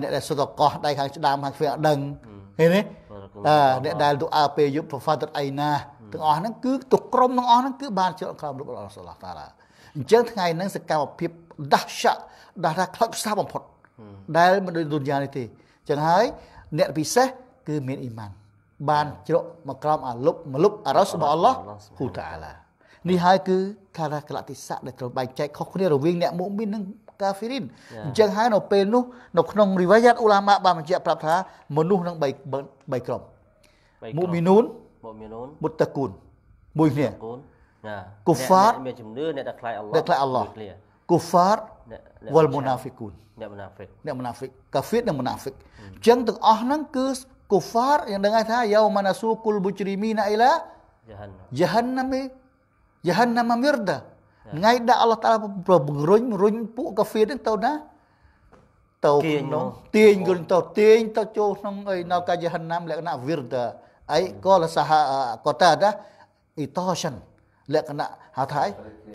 អ្នកដែលសុតកោះដៃខាងស្ដាំខាងស្វែងអត់ដឹងឃើញទេតើអ្នកដែលទូអាពេលយប់ហ្វាតអៃណាទាំងអស់ហ្នឹងគឺទុកក្រុមទាំងអស់ហ្នឹងគឺបានជាក្រោមលោកអល់ឡោះសុលឡោះតាឡាអញ្ចឹងថ្ងៃហ្នឹងសកម្មភាពដាស់ឆាក់ដាស់ថាខ្លោចខ្សាបំផុត ដែលមិនដូចទុនយ៉ានេះទេអញ្ចឹងហើយ អ្នកពិសេស គឺមានអ៊ីម៉ានបានជ្រក់មកក្រោមអាលុបមលុបអារ៉សរបស់អល់ឡោះហ៊ូតាអាឡានេះហើយគឺកាលកលតិស័កដែលត្រូវបែកចែកខុសគ្នារវាងអ្នកមុមីននិងកាហ្វេរីនអញ្ចឹងហើយនៅពេលនោះនៅក្នុងរីវ៉ាយ៉ាតអ៊ូឡាម៉ាបានបញ្ជាក់ប្រាប់ថាមនុស្សនឹង3 3ក្រុមមុមីនូនមុមីនូនមុតតាគូនមួយគ្នាគូហ្វាតមានជំនឿអ្នកដែលខ្លាចអល់ឡោះដែលខ្លាចអល់ឡោះគូហ្វាតវលមូណាហ្វិកូនអ្នកមូណាហ្វិកអ្នកមូណាហ្វិកកាហ្វេនិងមូណាហ្វិកអញ្ចឹងទាំងអស់ហ្នឹងគឺ kufar yang dengan saya yauma nasukul mujrimina ila jahannam jahannam jahannam mirda ថ្ងៃដែលអល់ឡោះតាប្របង្រុញរុញពួកកាហ្វេនឹងទៅណាទៅក្នុងទាញគុនទៅទាញទៅចូលក្នុងអីនៅកាយហណាំលក្ខណៈវិរតាអីក៏លសហកតាដាអ៊ីតោសិនលក្ខណៈហៅថា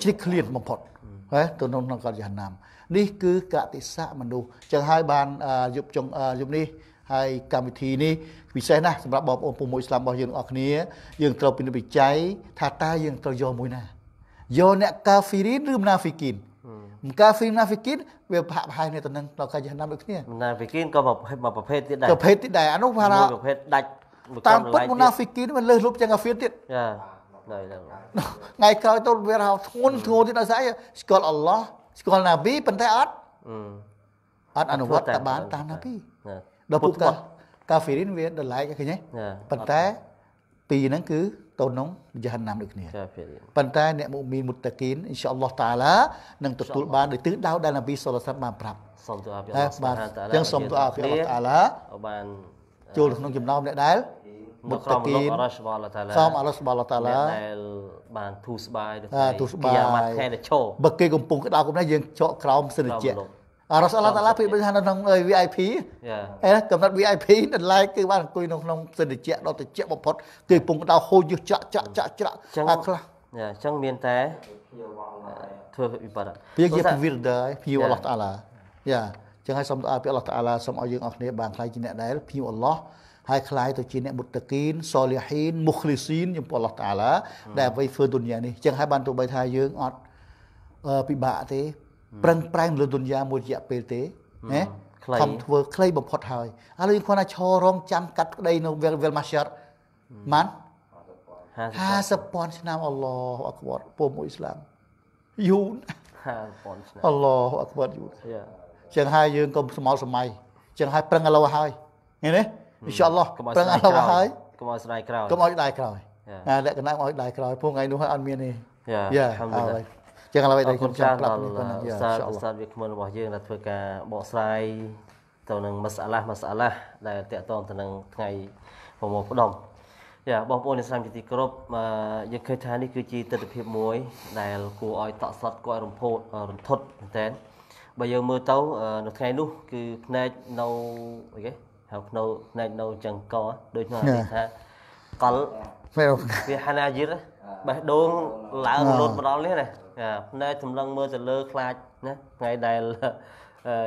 ជ្រិះឃ្លានបំផុតហ៎ទៅក្នុងកាយហណាំនេះគឺកតិសៈមនុស្សចឹងហើយបានយុបចុងយុបនេះហើយកម្មវិធីនេះពិសេសណាស់សម្រាប់បងប្អូនពុំមួយស្លាមរបស់យើងទាំងអស់គ្នា យើងត្រូវពិនិត្យវិច័យថាតើយើងត្រូវយកមួយណាយកអ្នកកាហ្វីរីនឬមណាហ្វីគីនកាហ្វីណាហ្វីគីនវាប្រហាក់ប្រហែលគ្នាទៅនឹងដល់កាយឆ្នាំដូចគ្នាមណាហ្វីគីនក៏ប្រភេទមួយប្រភេទទៀតដែរប្រភេទទៀតដែរអានោះថាប្រភេទដាច់តាមពិតមណាហ្វីគីនវាលើសលុបជាងកាហ្វៀនទៀតចាដល់ហ្នឹងថ្ងៃក្រោយទៅវាហៅធ្ងន់ធ្ងរទៀតដល់ស្អីស្គាល់អល់ឡោះស្គាល់ណាប៊ីប៉ុន្តែអត់អត់អនុវត្តតាមតាមណាប៊ីដល់ពូកាកាហ្វេរីនវាដល់ឡែកឃើញទេប៉ុន្តែពីរហ្នឹងគឺតូននងយ៉ាហាណាមដូចគ្នាប៉ុន្តែ អ្នកមុមីនមុតតាគីនអ៊ីនសាអល់ឡោះតាឡានឹងទទួលបានដោយទិសដៅដែលនប៊ីសុលឡាសាបានប្រាប់សូមទូអាពីអល់ឡោះតាឡាទាំងសូមទូអាពីអល់ឡោះតាឡាបានចូលក្នុងចំណោមអ្នកដែលមុតតាគីនសូមអល់ឡោះសុបឡោះតាឡាដែលបានទូស្បាយទូស្បាយយ៉ាម៉ាត់ខែតឈោបើគេកំពុងក្តៅកំណែយើងចកក្រោមសិនជាអរ៉ាស់អល់ឡោះតាឡាពីបើថានៅក្នុង VIP ហ៎កំណត់ VIP ដល់ឡែកគឺបានអង្គុយនៅក្នុងសិទ្ធិជាដល់តិចបំផុតគឺពងដៅហូរយុះចាក់ចាក់ចាក់ចាក់អាខ្លះអញ្ចឹងមានតែធ្វើវិបត្តិពីជាវិរដែរភីអល់ឡោះតាឡាយ៉ាចឹងហើយសូមតាពីអល់ឡោះតាឡាសូមឲ្យយើងអស់គ្នាបានខ្លាយជាអ្នកដែលភីអល់ឡោះហើយខ្លាយទៅជាអ្នកមុតតគីនសូលីហ៊ីនមុខលីស៊ីនចំពោះអល់ឡោះតាឡាដែលអ្វីធ្វើទុនយ៉ានេះចឹងហើយបានទោះបីថាយើងអត់ពិបាកទេប្រឹងប្រែងលើទុនយ៉ាមួយរយៈពេលទេណាខំធ្វើខ្លីបំផុតហើយឥឡូវគាត់ថាឈររងចាំកាត់ក្តីនៅវេលវេលម៉ាសាត់ម៉ាន់50ពាន់ឆ្នាំអល់ឡោះអក្បតពុំអ៊ីស្លាមយូរ50ពាន់ឆ្នាំអល់ឡោះអក្បតយូរចឹងហើយយើងក៏ស្មោលសម័យចឹងហើយប្រឹងឥឡូវហើយឃើញទេអ៊ីនសាអល់ឡោះប្រឹងឥឡូវហើយកុំឲ្យស្ដាយក្រោយកុំឲ្យស្ដាយក្រោយណាលក្ខណៈឲ្យស្ដាយក្រោយពួកថ្ងៃនោះហើយអត់មានទេយ៉ាអល់ឡោះចឹងឥឡូវដែលខ្ញុំចង់ប្រាប់នេះប៉ុណ្ណឹងយ៉ាសាស្ត្រសាស្ត្រវាគ្មិនរបស់យើងដែលធ្វើការបកស្រាយទៅនឹងមសអាឡាមសអាឡាដែលតកតងទៅនឹងថ្ងៃប្រមូលផ្ដុំយ៉ាបងប្អូនអ្នកស្ដាប់ជាទីគោរពយើងឃើញថានេះគឺជាទស្សនវិជ្ជាមួយដែលគួរឲ្យតក់ស្លុតគួរឲ្យរំភោតរន្ធត់មែនតើបើយើងមើលទៅនៅថ្ងៃនោះគឺផ្នែកនៅអីគេហៅផ្នែកផ្នែកនៅចង្កដូចនោះគេថាកលវាហានាយិរបេះដូងឡើងលោតមកដល់នេះណាភ្នែកសម្លឹងមើលទៅលើខ្លាចណាថ្ងៃដែល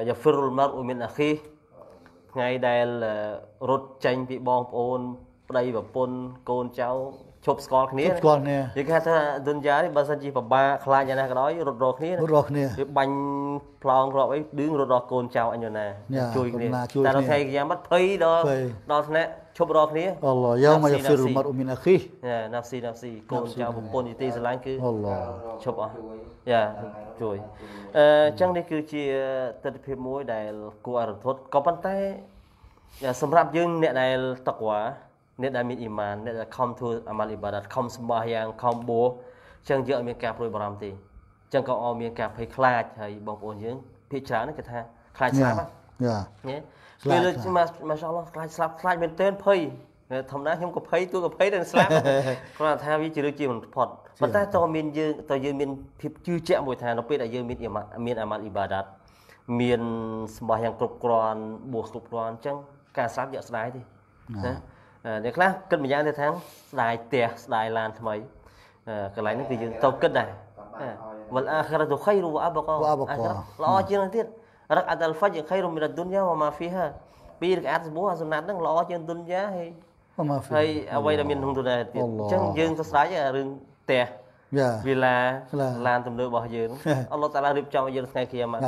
យ៉ាហ្វិរុលម៉ាត់អ៊ូមីនអាខីថ្ងៃដែលរត់ចេញពីបងប្អូនប្តីប្រពន្ធកូនចៅឈប់ស្គាល់គ្នាឈប់ស្គាល់គ្នានិយាយគេថាឌុនយ៉ានេះបើសិនជាពិបាកខ្លាចយ៉ាងណាក៏ដោយរត់រកគ្នារត់រកគ្នាវាបាញ់ផ្លោងគ្រាប់អីឌឺងរត់រកកូនចៅអញយូណាជួយគ្នាតែដល់ថ្ងៃយ៉ាងបាត់ភ័យដល់ដល់ថ្នាក់ឈប់រកគ្នាអល់ឡោះយ៉ាងមកយកហ្វីរូម៉ាត់អ៊ូមីនអាខីយ៉ាណាប់ស៊ីណាប់ស៊ីកូនចៅប្រពន្ធយទីស្រឡាញ់គឺអល់ឡោះឈប់អស់យ៉ាជួយអឺចឹងនេះគឺជាទស្សនវិជ្ជាមួយដែលគួរអរធត់ក៏ប៉ុន្តែសម្រាប់យើងអ្នកដែលតកវ៉ាអ្នកដែលមានអ៊ីម៉ានអ្នកដែលខំធ្វើអាម៉ាល់អ៊ីបាដាតខំសម្បោះយ៉ាងខំបួសចឹងយើងអត់មានការព្រួយបារម្ភទេចឹងក៏អត់មានការភ័យខ្លាចហើយបងប្អូនយើងភាគច្រើនគេថាខ្លាចស្លាប់ណាពេលលើម៉ាសាឡោះខ្លាចស្លាប់ខ្លាចមែនទែនភ័យធម្មតាខ្ញុំក៏ភ័យទូក៏ភ័យតែស្លាប់គ្រាន់តែថាវាជារឿងជាមិនផុតប៉ុន្តែតើមានយើងតើយើងមានភាពជឿជាក់មួយថានៅពេលដែលយើងមានមានអាម៉ាត់អ៊ីបាដាតមានសម្បោះយ៉ាងគ្រប់គ្រាន់បួសគ្រប់គ្រាន់អញ្ចឹងការស្លាប់យកស្ដាយទេណាអ្នកខ្លះគិតម្យ៉ាងទៅថាស្ដាយផ្ទះស្ដាយឡានថ្មីកន្លែងហ្នឹងគឺយើងតបគិតដែរវលអាខិរតុខៃរុវអបកល្អជាងទៀតរកអតលហ្វាច់ខៃរុមីរដុនយ៉ាវម៉ាហ្វីហាពីរកអាត់ស្បូអាសំណាត់ហ្នឹងល្អជាងទុនយ៉ាហើយហើយអ្វីដែលមានក្នុងទុនដែរទៀតអញ្ចឹងយើងសរសើររឿងផ្ទះវិឡាឡានទំនើបរបស់យើងអល់ឡោះតាឡារៀបចំឲ្យយើងថ្ងៃគ្រាមក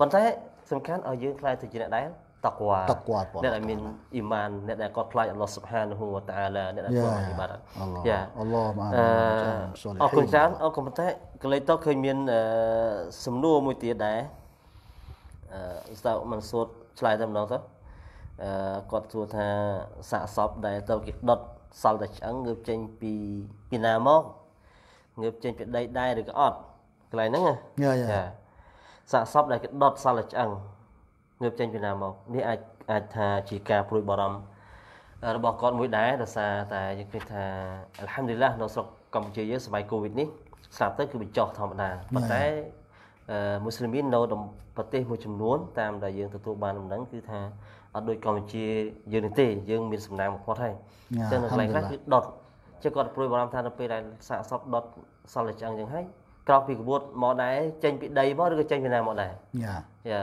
ប៉ុន្តែសំខាន់ឲ្យយើងខ្លាចទៅជាអ្នកដែលតកវ៉ាតកវ៉ាអ្នកដែលមានអ៊ីម៉ានអ្នកដែលគាត់ខ្លាចអល់ឡោះស៊ុបហានហូវតាឡាអ្នកដែលគាត់អ៊ីម៉ានយ៉ាអល់ឡោះអានអរគុណច្រើនអរគុណប៉ុន្តែកន្លែងតឃើញមានសំណួរមួយទៀតដែរអឺស្ដៅមិនសួតឆ្លើយតែម្ដងទៅអឺគាត់សួរថាសាកសពដែលទៅគេដុតសល់តែឆ្អឹងងើបចេញពីពីណាមកងើបចេញពីដីដែរឬក៏អត់កន្លែងហ្នឹងណាយ៉ាសាកសពដែលគេដុតសល់តែឆ្អឹងងើបចេញពីណាមកនេះអាចអាចថាជាការព្រួយបារម្ភរបស់គាត់មួយដែរដោយសារតែយើងគិតថាអលហាំឌីលឡានៅស្រុកកម្ពុជាយើងសម័យកូវីដនេះស្លាប់ទៅគឺបញ្ចុះធម្មតាប៉ុន្តែមូស្លីមីនៅប្រទេសមួយចំនួនតាមដែលយើងទទួលបានដំណឹងគឺថាអត់ដូចកម្ពុជាយើងនេះទេយើងមានសំណាងបំផុតហើយចឹងនៅកន្លែងខ្លះគឺដុតចឹងគាត់ព្រួយបារម្ភថានៅពេលដែលសាកសពដុតសល់តែឆ្អឹងចឹងហើយក្រោកពីក្បួតមកដែរចេញពីដីមកឬក៏ចេញពីណាមកដែរយ៉ាយ៉ា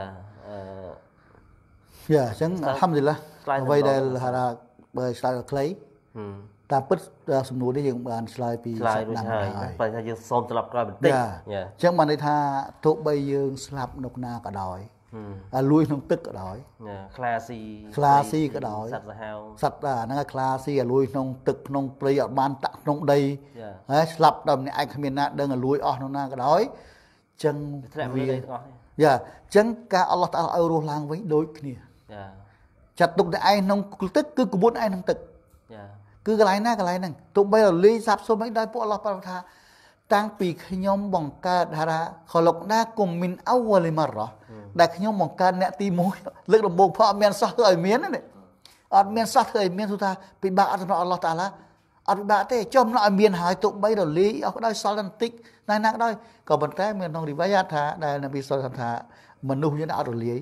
យ៉ាអញ្ចឹងអัลฮัมឌីលឡាអ្វីដែលហារ៉ាបើឆ្លើយខ្លីតាមពិតសំណួរនេះយើងបានឆ្លើយពីឆ្លើយរួចហើយបើថាយើងសូមត្រឡប់ក្រោយបន្តិចអញ្ចឹងបានន័យថាទោះបីយើងស្លាប់នៅណាក៏ដោយអាលួយក្នុងទឹកក៏ដោយខ្លាស៊ីខ្លាស៊ីក៏ដោយសត្វសាហាវសត្វហ្នឹងខ្លាស៊ីអាលួយក្នុងទឹកក្នុងព្រៃអត់បានតាក់ក្នុងដីហើយស្លាប់ដល់ម្នាក់ឯងគ្មានណា ដឹងអាលួយអស់ក្នុងណាក៏ដោយអញ្ចឹងវាទាំងអស់យ៉ាអញ្ចឹងការអល់ឡោះតាឲ្យរស់ឡើងវិញដូចគ្នាចាចាត់ទុកតែឯងក្នុងទឹកគឺក្បួនឯងក្នុងទឹកចាគឺកន្លែងណាកន្លែងហ្នឹងទោះបីរលីសាប់សុំអីដោយពួកអល់ឡោះប្រថា តាំងពីខ្ញុំបង្កើតហារាខលុកណាគុំមិនអវលីមរ៉ោះដែលខ្ញុំបង្កើតអ្នកទី1លើកដំបូងផងអត់មានសោះធ្វើឲ្យមានណាអត់មានសោះធ្វើឲ្យមានគឺថាពិបាកអត់សម្រាប់អល់ឡោះតាឡាអត់ដាក់ទេចំឡឲ្យមានហើយទុបី រលីអស់ដោយសល់បន្តិចណែណាក៏ដោយក៏ប៉ុន្តែមានក្នុងរីវ៉ាយ៉ាថាដែលនប៊ីសុលថាមនុស្សយើងអត់រលី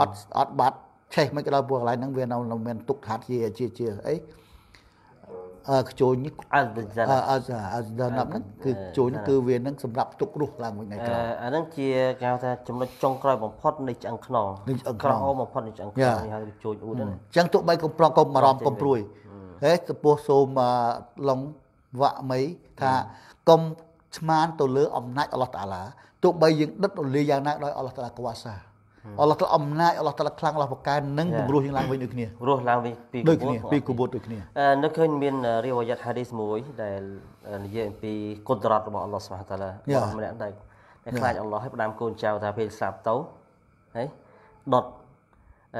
អត់អត់បាត់ឆេះមិនក៏ដោយពួកកន្លែងហ្នឹងវានៅមានទុកថាជាជាជាអីអើខ្ជូនអត់អត់អត់ដល់ណាប់ហ្នឹងគឺខ្ជូនគឺវានឹងសម្រាប់ទុករស់ឡើងវិញថ្ងៃក្រោយអាហ្នឹងជាគេហៅថាចំណុចចុងក្រោយបំផុតនៃឆ្អឹងខ្នងនៃឆ្អឹងខ្នងបំផុតនៃឆ្អឹងខ្នងគេហៅខ្ជូនអ៊ូតហ្នឹងអញ្ចឹងទុបីកុំប្រកុំអារម្មណ៍កុំព្រួយហេចំពោះសូមឡុងវៈមីថាកុំស្មានទៅលើអំណាចអល់ឡោះតាឡាទោះបីយើងដិតរលាយ៉ាងណាដោយអល់ឡោះតាឡាកវ៉ាសាអល់ឡោះតាអំណាចអល់ឡោះតាខ្លាំងអល់ឡោះប្រកែនឹងពង្រោះយើងឡើងវិញដូចគ្នារស់ឡើងវិញពីគំរូពីគំរូដូចគ្នានៅឃើញមានរីវយ៉ាត់ហាឌីសមួយដែលនិយាយអំពីគុណរតរបស់អល់ឡោះស្មាតាឡាម្នាក់ដែរតែខ្លាចអល់ឡោះឲ្យផ្ដាំកូនចៅថាពេលស្លាប់ទៅហីដុត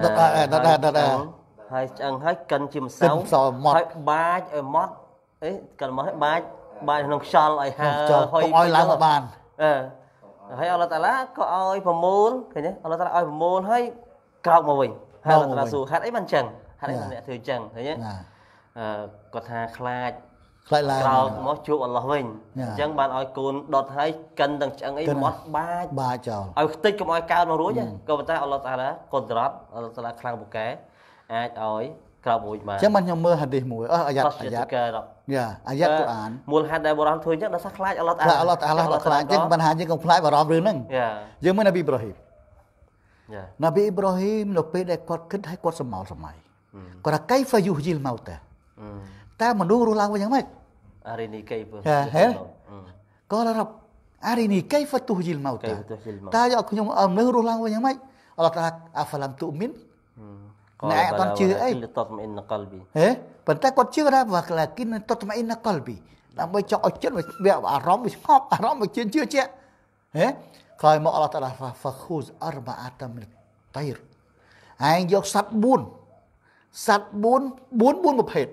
ដុតដុតដុតហើយឆ្អឹងហើយកិនជាម្សៅហើយបាចឲ្យម៉ត់អេកិនម៉ត់ឲ្យបាចបាចក្នុងខ្យល់ឲ្យហើហើយកុំឲ្យឡើងមកបានអឺហើយអល់ឡោះតាឡាក៏ឲ្យប្រមូលឃើញទេអល់ឡោះតាឡាឲ្យប្រមូលហើយក្រោកមកវិញហើយអល់ឡោះតាឡាសួរហេតុអីបានចឹងហេតុអីអ្នកធ្វើចឹងឃើញទេអឺគាត់ថាខ្លាចខ្លាចឡើងក្រោកមកជួបអល់ឡោះវិញអញ្ចឹងបានឲ្យកូនដុតហើយកិនទាំងឆ្អឹងអីមកបាចបាចចោលឲ្យខ្ទេចកុំឲ្យកើតមករួចក៏ប៉ុន្តែអល់ឡោះតាឡាកុនរ៉ាត់អល់ឡោះតាឡាខ្លាំងពូកែអាចឲ្យក្រៅមួយបានអញ្ចឹងបានខ្ញុំមើលហាឌីសមួយអស់អាយ៉ាត់អាយ៉ាត់យ៉ាអាយ៉ាត់កូអានមូលហេតុដែលបារម្ភធ្វើអញ្ចឹងដោយសារខ្លាចអល់ឡោះអាអល់ឡោះអាឡោះខ្លាចអញ្ចឹងបញ្ហាយើងកុំខ្លាចបារម្ភរឿងហ្នឹងយើងមើលនប៊ីអ៊ីប្រូហ៊ីមនប៊ីអ៊ីប្រូហ៊ីមនៅពេលដែលគាត់គិតឲ្យគាត់សមោលសម័យគាត់ថាកៃហ្វាយុហ៊ីលម៉ោតាតែមនុស្សរស់ឡើងវិញយ៉ាងម៉េចអារីនីកៃពើហេគាត់រ៉ាប់អារីនីកៃហ្វាទុហ៊ីលម៉ោតាតើយកខ្ញុំអមនឹងរស់ឡើងវិញយ៉ាងម៉េចអល់ឡោះអាហ្វាឡាំទុមីនអ្នកឯងអត់ជឿអីតតមអ៊ីនកលប៊ីហេប៉ុន្តែគាត់ជឿថាវ៉ាក្លាគីនតតមអ៊ីនកលប៊ីដើម្បីចង់ឲ្យចិត្តវាអារម្មណ៍វាស្ងប់អារម្មណ៍វាជឿជឿជាក់ហេក្រោយមកអល់ឡោះតាឡាហ្វាខូសអរបាអាតមីនតៃរឯងយកសត្វ4សត្វ4 4 4ប្រភេទ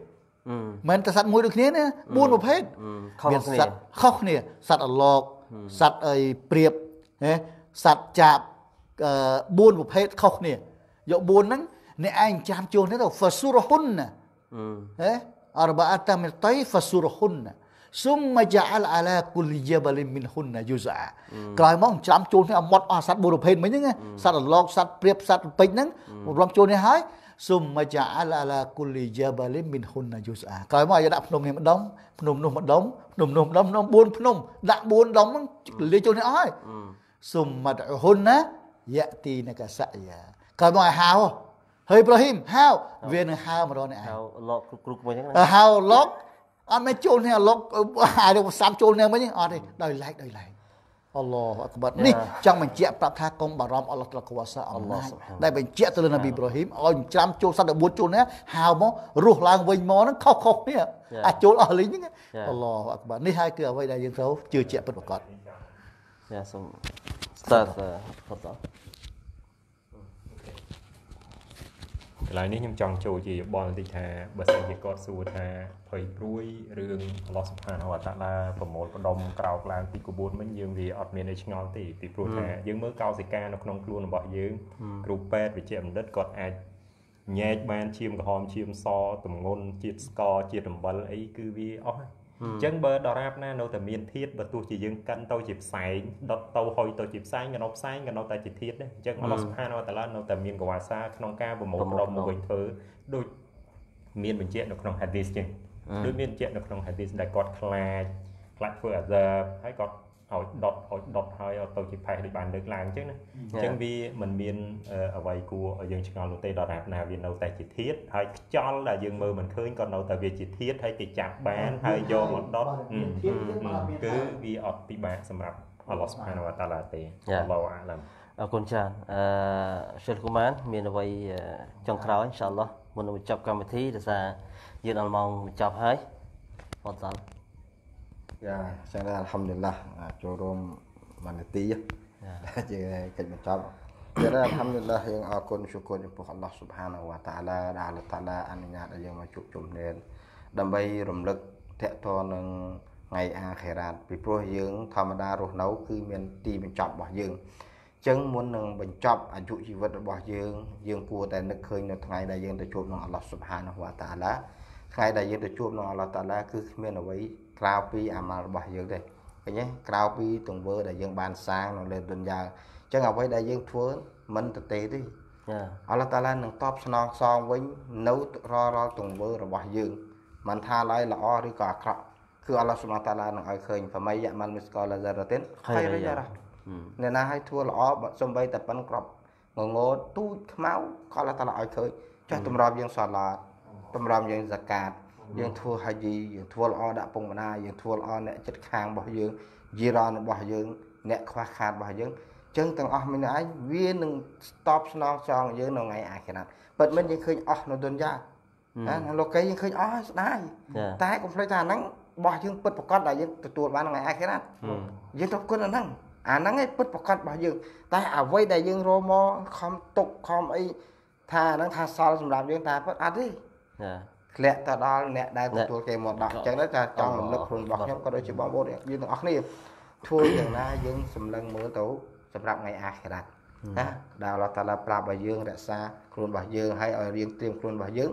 មិនតែសត្វមួយដូចគ្នាណា4ប្រភេទមានសត្វខុសគ្នាសត្វអឡោកសត្វអីព្រៀបហេសត្វចាប4ប្រភេទខុសគ្នាយក4ហ្នឹងអ្នកឯងចាំចូលនេះទៅ فسرهن ហ៎ أربعة من الطير فسرهن ثم جعل على كل جبل منهن جزءا ក្រោយមកចាំចូលនេះឲ្យຫມត់អស់សัตว์បរិភេទមិញហ្នឹងសត្វរលកសត្វព្រាបសត្វពេញហ្នឹងរំចូលនេះហើយ ثم جعل على كل جبل منهن جزءا ក្រោយមកឲ្យដាក់ភ្នំនេះម្ដងភ្នំនោះម្ដងភ្នំនោះម្ដងភ្នំ4ភ្នំដាក់4ដុំហ្នឹងលាចូលនេះអស់ហើយ ثم دعهن ياتينك سعيا ក្រោយមកឲ្យហៅហើយអ៊ីប្រាហ៊ីមហៅវានឹងហៅម្ដងនេះឯងហៅលោកគ្រូមួយហ្នឹងហៅលោកអត់មែនចូលនេះលោកអារូបស័ព្ទចូលនេះមិនអត់ទេដោយឡែកដោយឡែកអល់ឡោះអក្បតនេះចង់បញ្ជាក់ប្រាប់ថាកុំបារម្ភអល់ឡោះត្រកវ៉ាសាអល់ឡោះដែលបញ្ជាក់ទៅលើនប៊ីអ៊ីប្រាហ៊ីមឲ្យចាំចូលសត14ជុលនេះហៅមករស់ឡើងវិញមកហ្នឹងខុសខុសនេះអាចចូលអស់លីងហ្នឹងអល់ឡោះអក្បតនេះហើយគឺអ្វីដែលយើងត្រូវជឿជាក់ពិតប្រាកដយ៉ាសូមស្តាតបន្តកន្លែងនេះខ្ញុំចង់ចូលជាយោបល់បន្តិចថាបើសិនជាគាត់សួរថាភ័យព្រួយរឿងអឡោះសុផានអត់តាឡាប្រមូលផ្ដុំក្រោកឡើងទីក្បួនវិញយើងវាអត់មានអីឆ្ងល់ទេពីព្រោះថាយើងមើលកោសិកានៅក្នុងខ្លួនរបស់យើងគ្រូពេទ្យវិជ្ជបណ្ឌិតគាត់អាចញែកបានឈាមក្រហមឈាមសទម្ងន់ជាតិស្ករជាតិរំវិលអីគឺវាអស់ហើយអញ្ចឹងបើដរាបណានៅតែមានធាតបើទោះជាយើងកិនទៅជាផ្សែងដុតទៅហុយទៅជាផ្សែងក៏នៅផ្សែងក៏នៅតែជាធាតដែរអញ្ចឹងអល់សុផានវតាឡានៅតែមានកវ៉ាសាក្នុងការប្រមូលផ្ដុំមកវិញធ្វើដូចមានបញ្ជាក់នៅក្នុង hadith ចឹងដូចមានបញ្ជាក់នៅក្នុង hadith ដែលគាត់ខ្លាចខ្លាចធ្វើអាសាបហើយគាត់ឲ្យដុតឲ្យដុតហើយឲ្យទៅជាផេះដូចបានលើកឡើងអញ្ចឹងណាអញ្ចឹងវាមិនមានអ្វីគួរឲ្យយើងឆ្ងល់នោះទេដរាបណាវានៅតែជាធាតហើយខ្យល់ដែលយើងមើលមិនឃើញក៏នៅតែវាជាធាតហើយគេចាប់បានហើយយកមកដុតគឺវាអត់ពិបាកសម្រាប់អល់ឡោះសុបហានវតាឡាទេអល់ឡោះអាឡាមអរគុណច្រើនអឺសិលកូម៉ានមានអ្វីចុងក្រោយអ៊ីនសាអល់ឡោះមុននឹងបញ្ចប់កម្មវិធីដោយសារយើងដល់ម៉ោងបញ្ចប់ហើយអត់ដល់យ៉ាអញ្ចឹងអាល់ហាំឌីលឡាចូលរួមមួយនាទីដែលជាកិច្ចបញ្ចប់ចា៎អល់ហាំឌីលឡាយើងអរគុណជូគុណចំពោះអល់ឡោះស៊ុបហានវតាឡាដែលអល់តាឡាអនុញ្ញាតឲ្យយើងមកជួបជុំគ្នា ដើម្បីរំលឹកតាក់ទងនឹងថ្ងៃអាខេរ៉ាតពីព្រោះយើងធម្មតារស់នៅ គឺមានទីបញ្ចប់របស់យើងចឹងមុននឹងបញ្ចប់អាយុជីវិតរបស់យើងយើងគួរតែនឹកឃើញនៅថ្ងៃដែលយើងទៅជួបនឹងអល់ឡោះស៊ុបហានវតាឡាថ្ងៃដែលយើងទៅជួបនឹងអល់ឡោះតាឡាគឺគ្មានអ្វីក្រៅពីអាម៉ាល់របស់យើងទេឃើញទេក្រៅពីទង្វើដែលយើងបានសាងនៅលើទុនយ៉ាអញ្ចឹងអ្វីដែលយើងធ្វើមិនទទេទេអល់តាឡានឹងតបស្នងសងវិញនៅរាល់រាល់ទង្វើរបស់យើងមិនថាឡើយល្អឬក៏អាក្រក់គឺអល់ឡោះសុបតាឡានឹងឲ្យឃើញប្រមៃយមិនមិស្កលឡារ៉ាទិនហើយយ៉ារ៉ាអ្នកណាឲ្យធ្វើល្អសំបីតែប៉ុនក្របងងោទូចខ្មៅក៏អល់ឡោះតាឡាឲ្យឃើញចុះតម្រាំយើងសាឡាតម្រាំយើងហ្សាកាតយើងធ្វើហយីយើងធ្វើល្អដាក់ពងបណ្ដាយើងធ្វើល្អអ្នកចិត្តខាងរបស់យើងយីរ៉នរបស់យើង អ្នកខ្វះខាតរបស់យើងចឹងទាំងអស់មិនឯងវានឹងតបស្នងចង់យើងនៅថ្ងៃអាខិរ៉ាត់ពិតមែនយើងឃើញអស់នៅទុនយ៉ាណាលោកគេយើងឃើញអស់ស្ដាយតែកុំភ្លេចថាអាហ្នឹងបោះយើង ពិតប្រកបដែលយើងទទួលបានថ្ងៃអាខិរ៉ាត់យើងត្រូវគុណអាហ្នឹងអាហ្នឹងឯងពិតប្រកបរបស់យើង តែអ្វីដែលយើងរមកខំទុកខំអី ថាអាហ្នឹងថាសល់សម្រាប់យើងតាពិតអត់ទេចាធ្លាក់ទៅដល់អ្នកដែលទទួលគេមកដាក់អញ្ចឹងទៅថាចង់រំលឹកខ្លួនរបស់ខ្ញុំក៏ដូចជាបងប្អូនយើងទាំងអស់គ្នាធ្វើយ៉ាងណាយើងសម្លឹងមើលទៅសម្រាប់ថ្ងៃអាខិរ៉ាត់ណាដែលអល់ឡោះតាឡាប្រាប់ឲ្យយើងរក្សាខ្លួនរបស់យើងហើយឲ្យរៀងត្រៀមខ្លួនរបស់យើង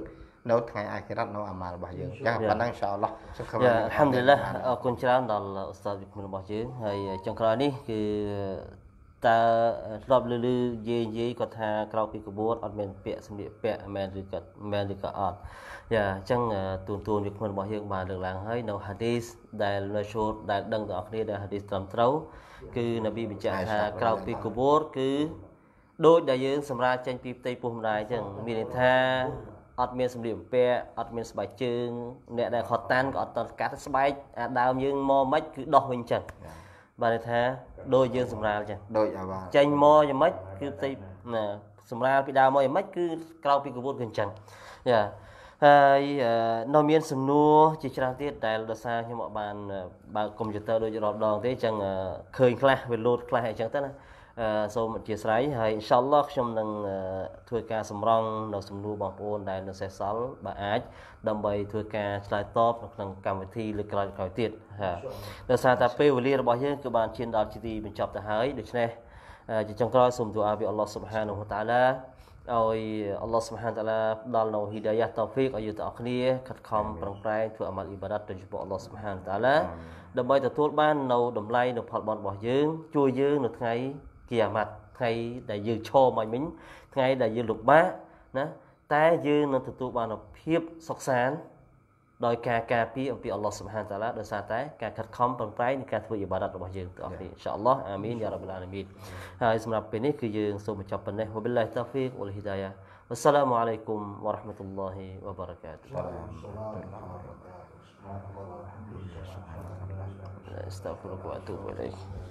នៅថ្ងៃអាខិរ៉ាត់នៅអាម៉ាល់របស់យើងចឹងប៉ុណ្ណឹងអ៊ីនសាអល់ឡោះសូមខំអល់ហាំឌីលឡាអរគុណច្រើនដល់ឧស្តាតវិជ្ជារបស់យើងហើយចុងក្រោយនេះគឺតើធ្លាប់ឮឮយាយនិយាយគាត់ថា ក្រោយពីក្បួនអត់មានពាក្យសម្លៀកពាក់មែនឬក៏មែនឬក៏អត់យ៉ាអញ្ចឹងទូនទូនវាគ្មិនរបស់យើងបានលើកឡើងហើយ នៅហាឌីសដែលនៅឈូតដែលដឹងទាំងអស់គ្នាដែលហាឌីសត្រឹមត្រូវគឺនប៊ីបញ្ជាក់ថាក្រោយពីក្បួនគឺ ដូចដែលយើងសម្រាប់ចេញពីផ្ទៃពោះម្ដាយអញ្ចឹងមានន័យថាអត់មានសម្លៀកបំពាក់អត់មានស្បែកជើង អ្នកដែលខត់តានក៏អត់តកាត់ស្បែកអាដើមយើងមកមិនគឺដោះវិញចឹងបានន័យថាដូចយើងសម្រាលចឹងដូចអាវ៉ាចេញមកយ៉ាងម៉េចគឺផ្ទៃសម្រាលពីដើមមកយ៉ាងម៉េចគឺក្រៅពីកវុតគឺអញ្ចឹងយ៉ាហើយនៅមានសំណួរជាច្រើនទៀតដែលដោយសារខ្ញុំអត់បានបើកកុំព្យូទ័រដូចរាល់ដងទេអញ្ចឹងឃើញខ្លះវាលោតខ្លះអញ្ចឹងទៅណាសូមអធិស្ឋានហើយអ៊ីនសាអល់ឡោះខ្ញុំនឹងធ្វើការសម្រង់នៅសំណួរបងប្អូនដែលនៅសេសសល់បើអាច ដើម្បី ធ្វើការឆ្លើយតបនៅក្នុងកម្មវិធីលើកក្រោយក្រោយទៀតដោយសារតែពេលវេលារបស់យើងគឺបានឈានដល់ទីបញ្ចប់ទៅហើយដូច្នេះជាចុងក្រោយសូមទូអាពីអល់ឡោះស៊ុបហានហូតាឡាឲ្យអល់ឡោះស៊ុបហានតាឡាផ្ដល់នូវហ៊ីដាយ៉ាតោហ្វិកឲ្យយើងទាំងអស់គ្នាខិតខំប្រឹងប្រែងធ្វើអាម៉ាល់អ៊ីបាដាតទៅចំពោះអល់ឡោះស៊ុបហានតាឡាដើម្បីទទួលបាននូវតម្លៃនៅផលបុណ្យរបស់យើង ជួយយើងនៅថ្ងៃគីយ៉ាម៉ាត់ថ្ងៃដែលយើងឈរមកមិញថ្ងៃដែលយើងលំបាកណាតែយើងនឹងទទួលបានភាពសុខសាន្តដោយការការពារអំពីអល់ឡោះសុបហានតាឡាដោយសារតែ ការខិតខំប្រឹងប្រែងនៃការធ្វើអ៊ីបាដាតរបស់យើងទាំងអស់គ្នាអ៊ីនសាអល់ឡោះអាមីនយ៉ារ៉ាប់អាឡាមីនហើយសម្រាប់ពេលនេះគឺយើងសូមបញ្ចប់ប៉ុណ្ណេះវបិលឡាហ៊ីតាហ្វីកវលហ៊ីដាយ៉ាវស្សឡាមអាឡៃគុំវរ៉ាហ្មាតុលឡោះវបារកាតុ استغفرك واتوب اليك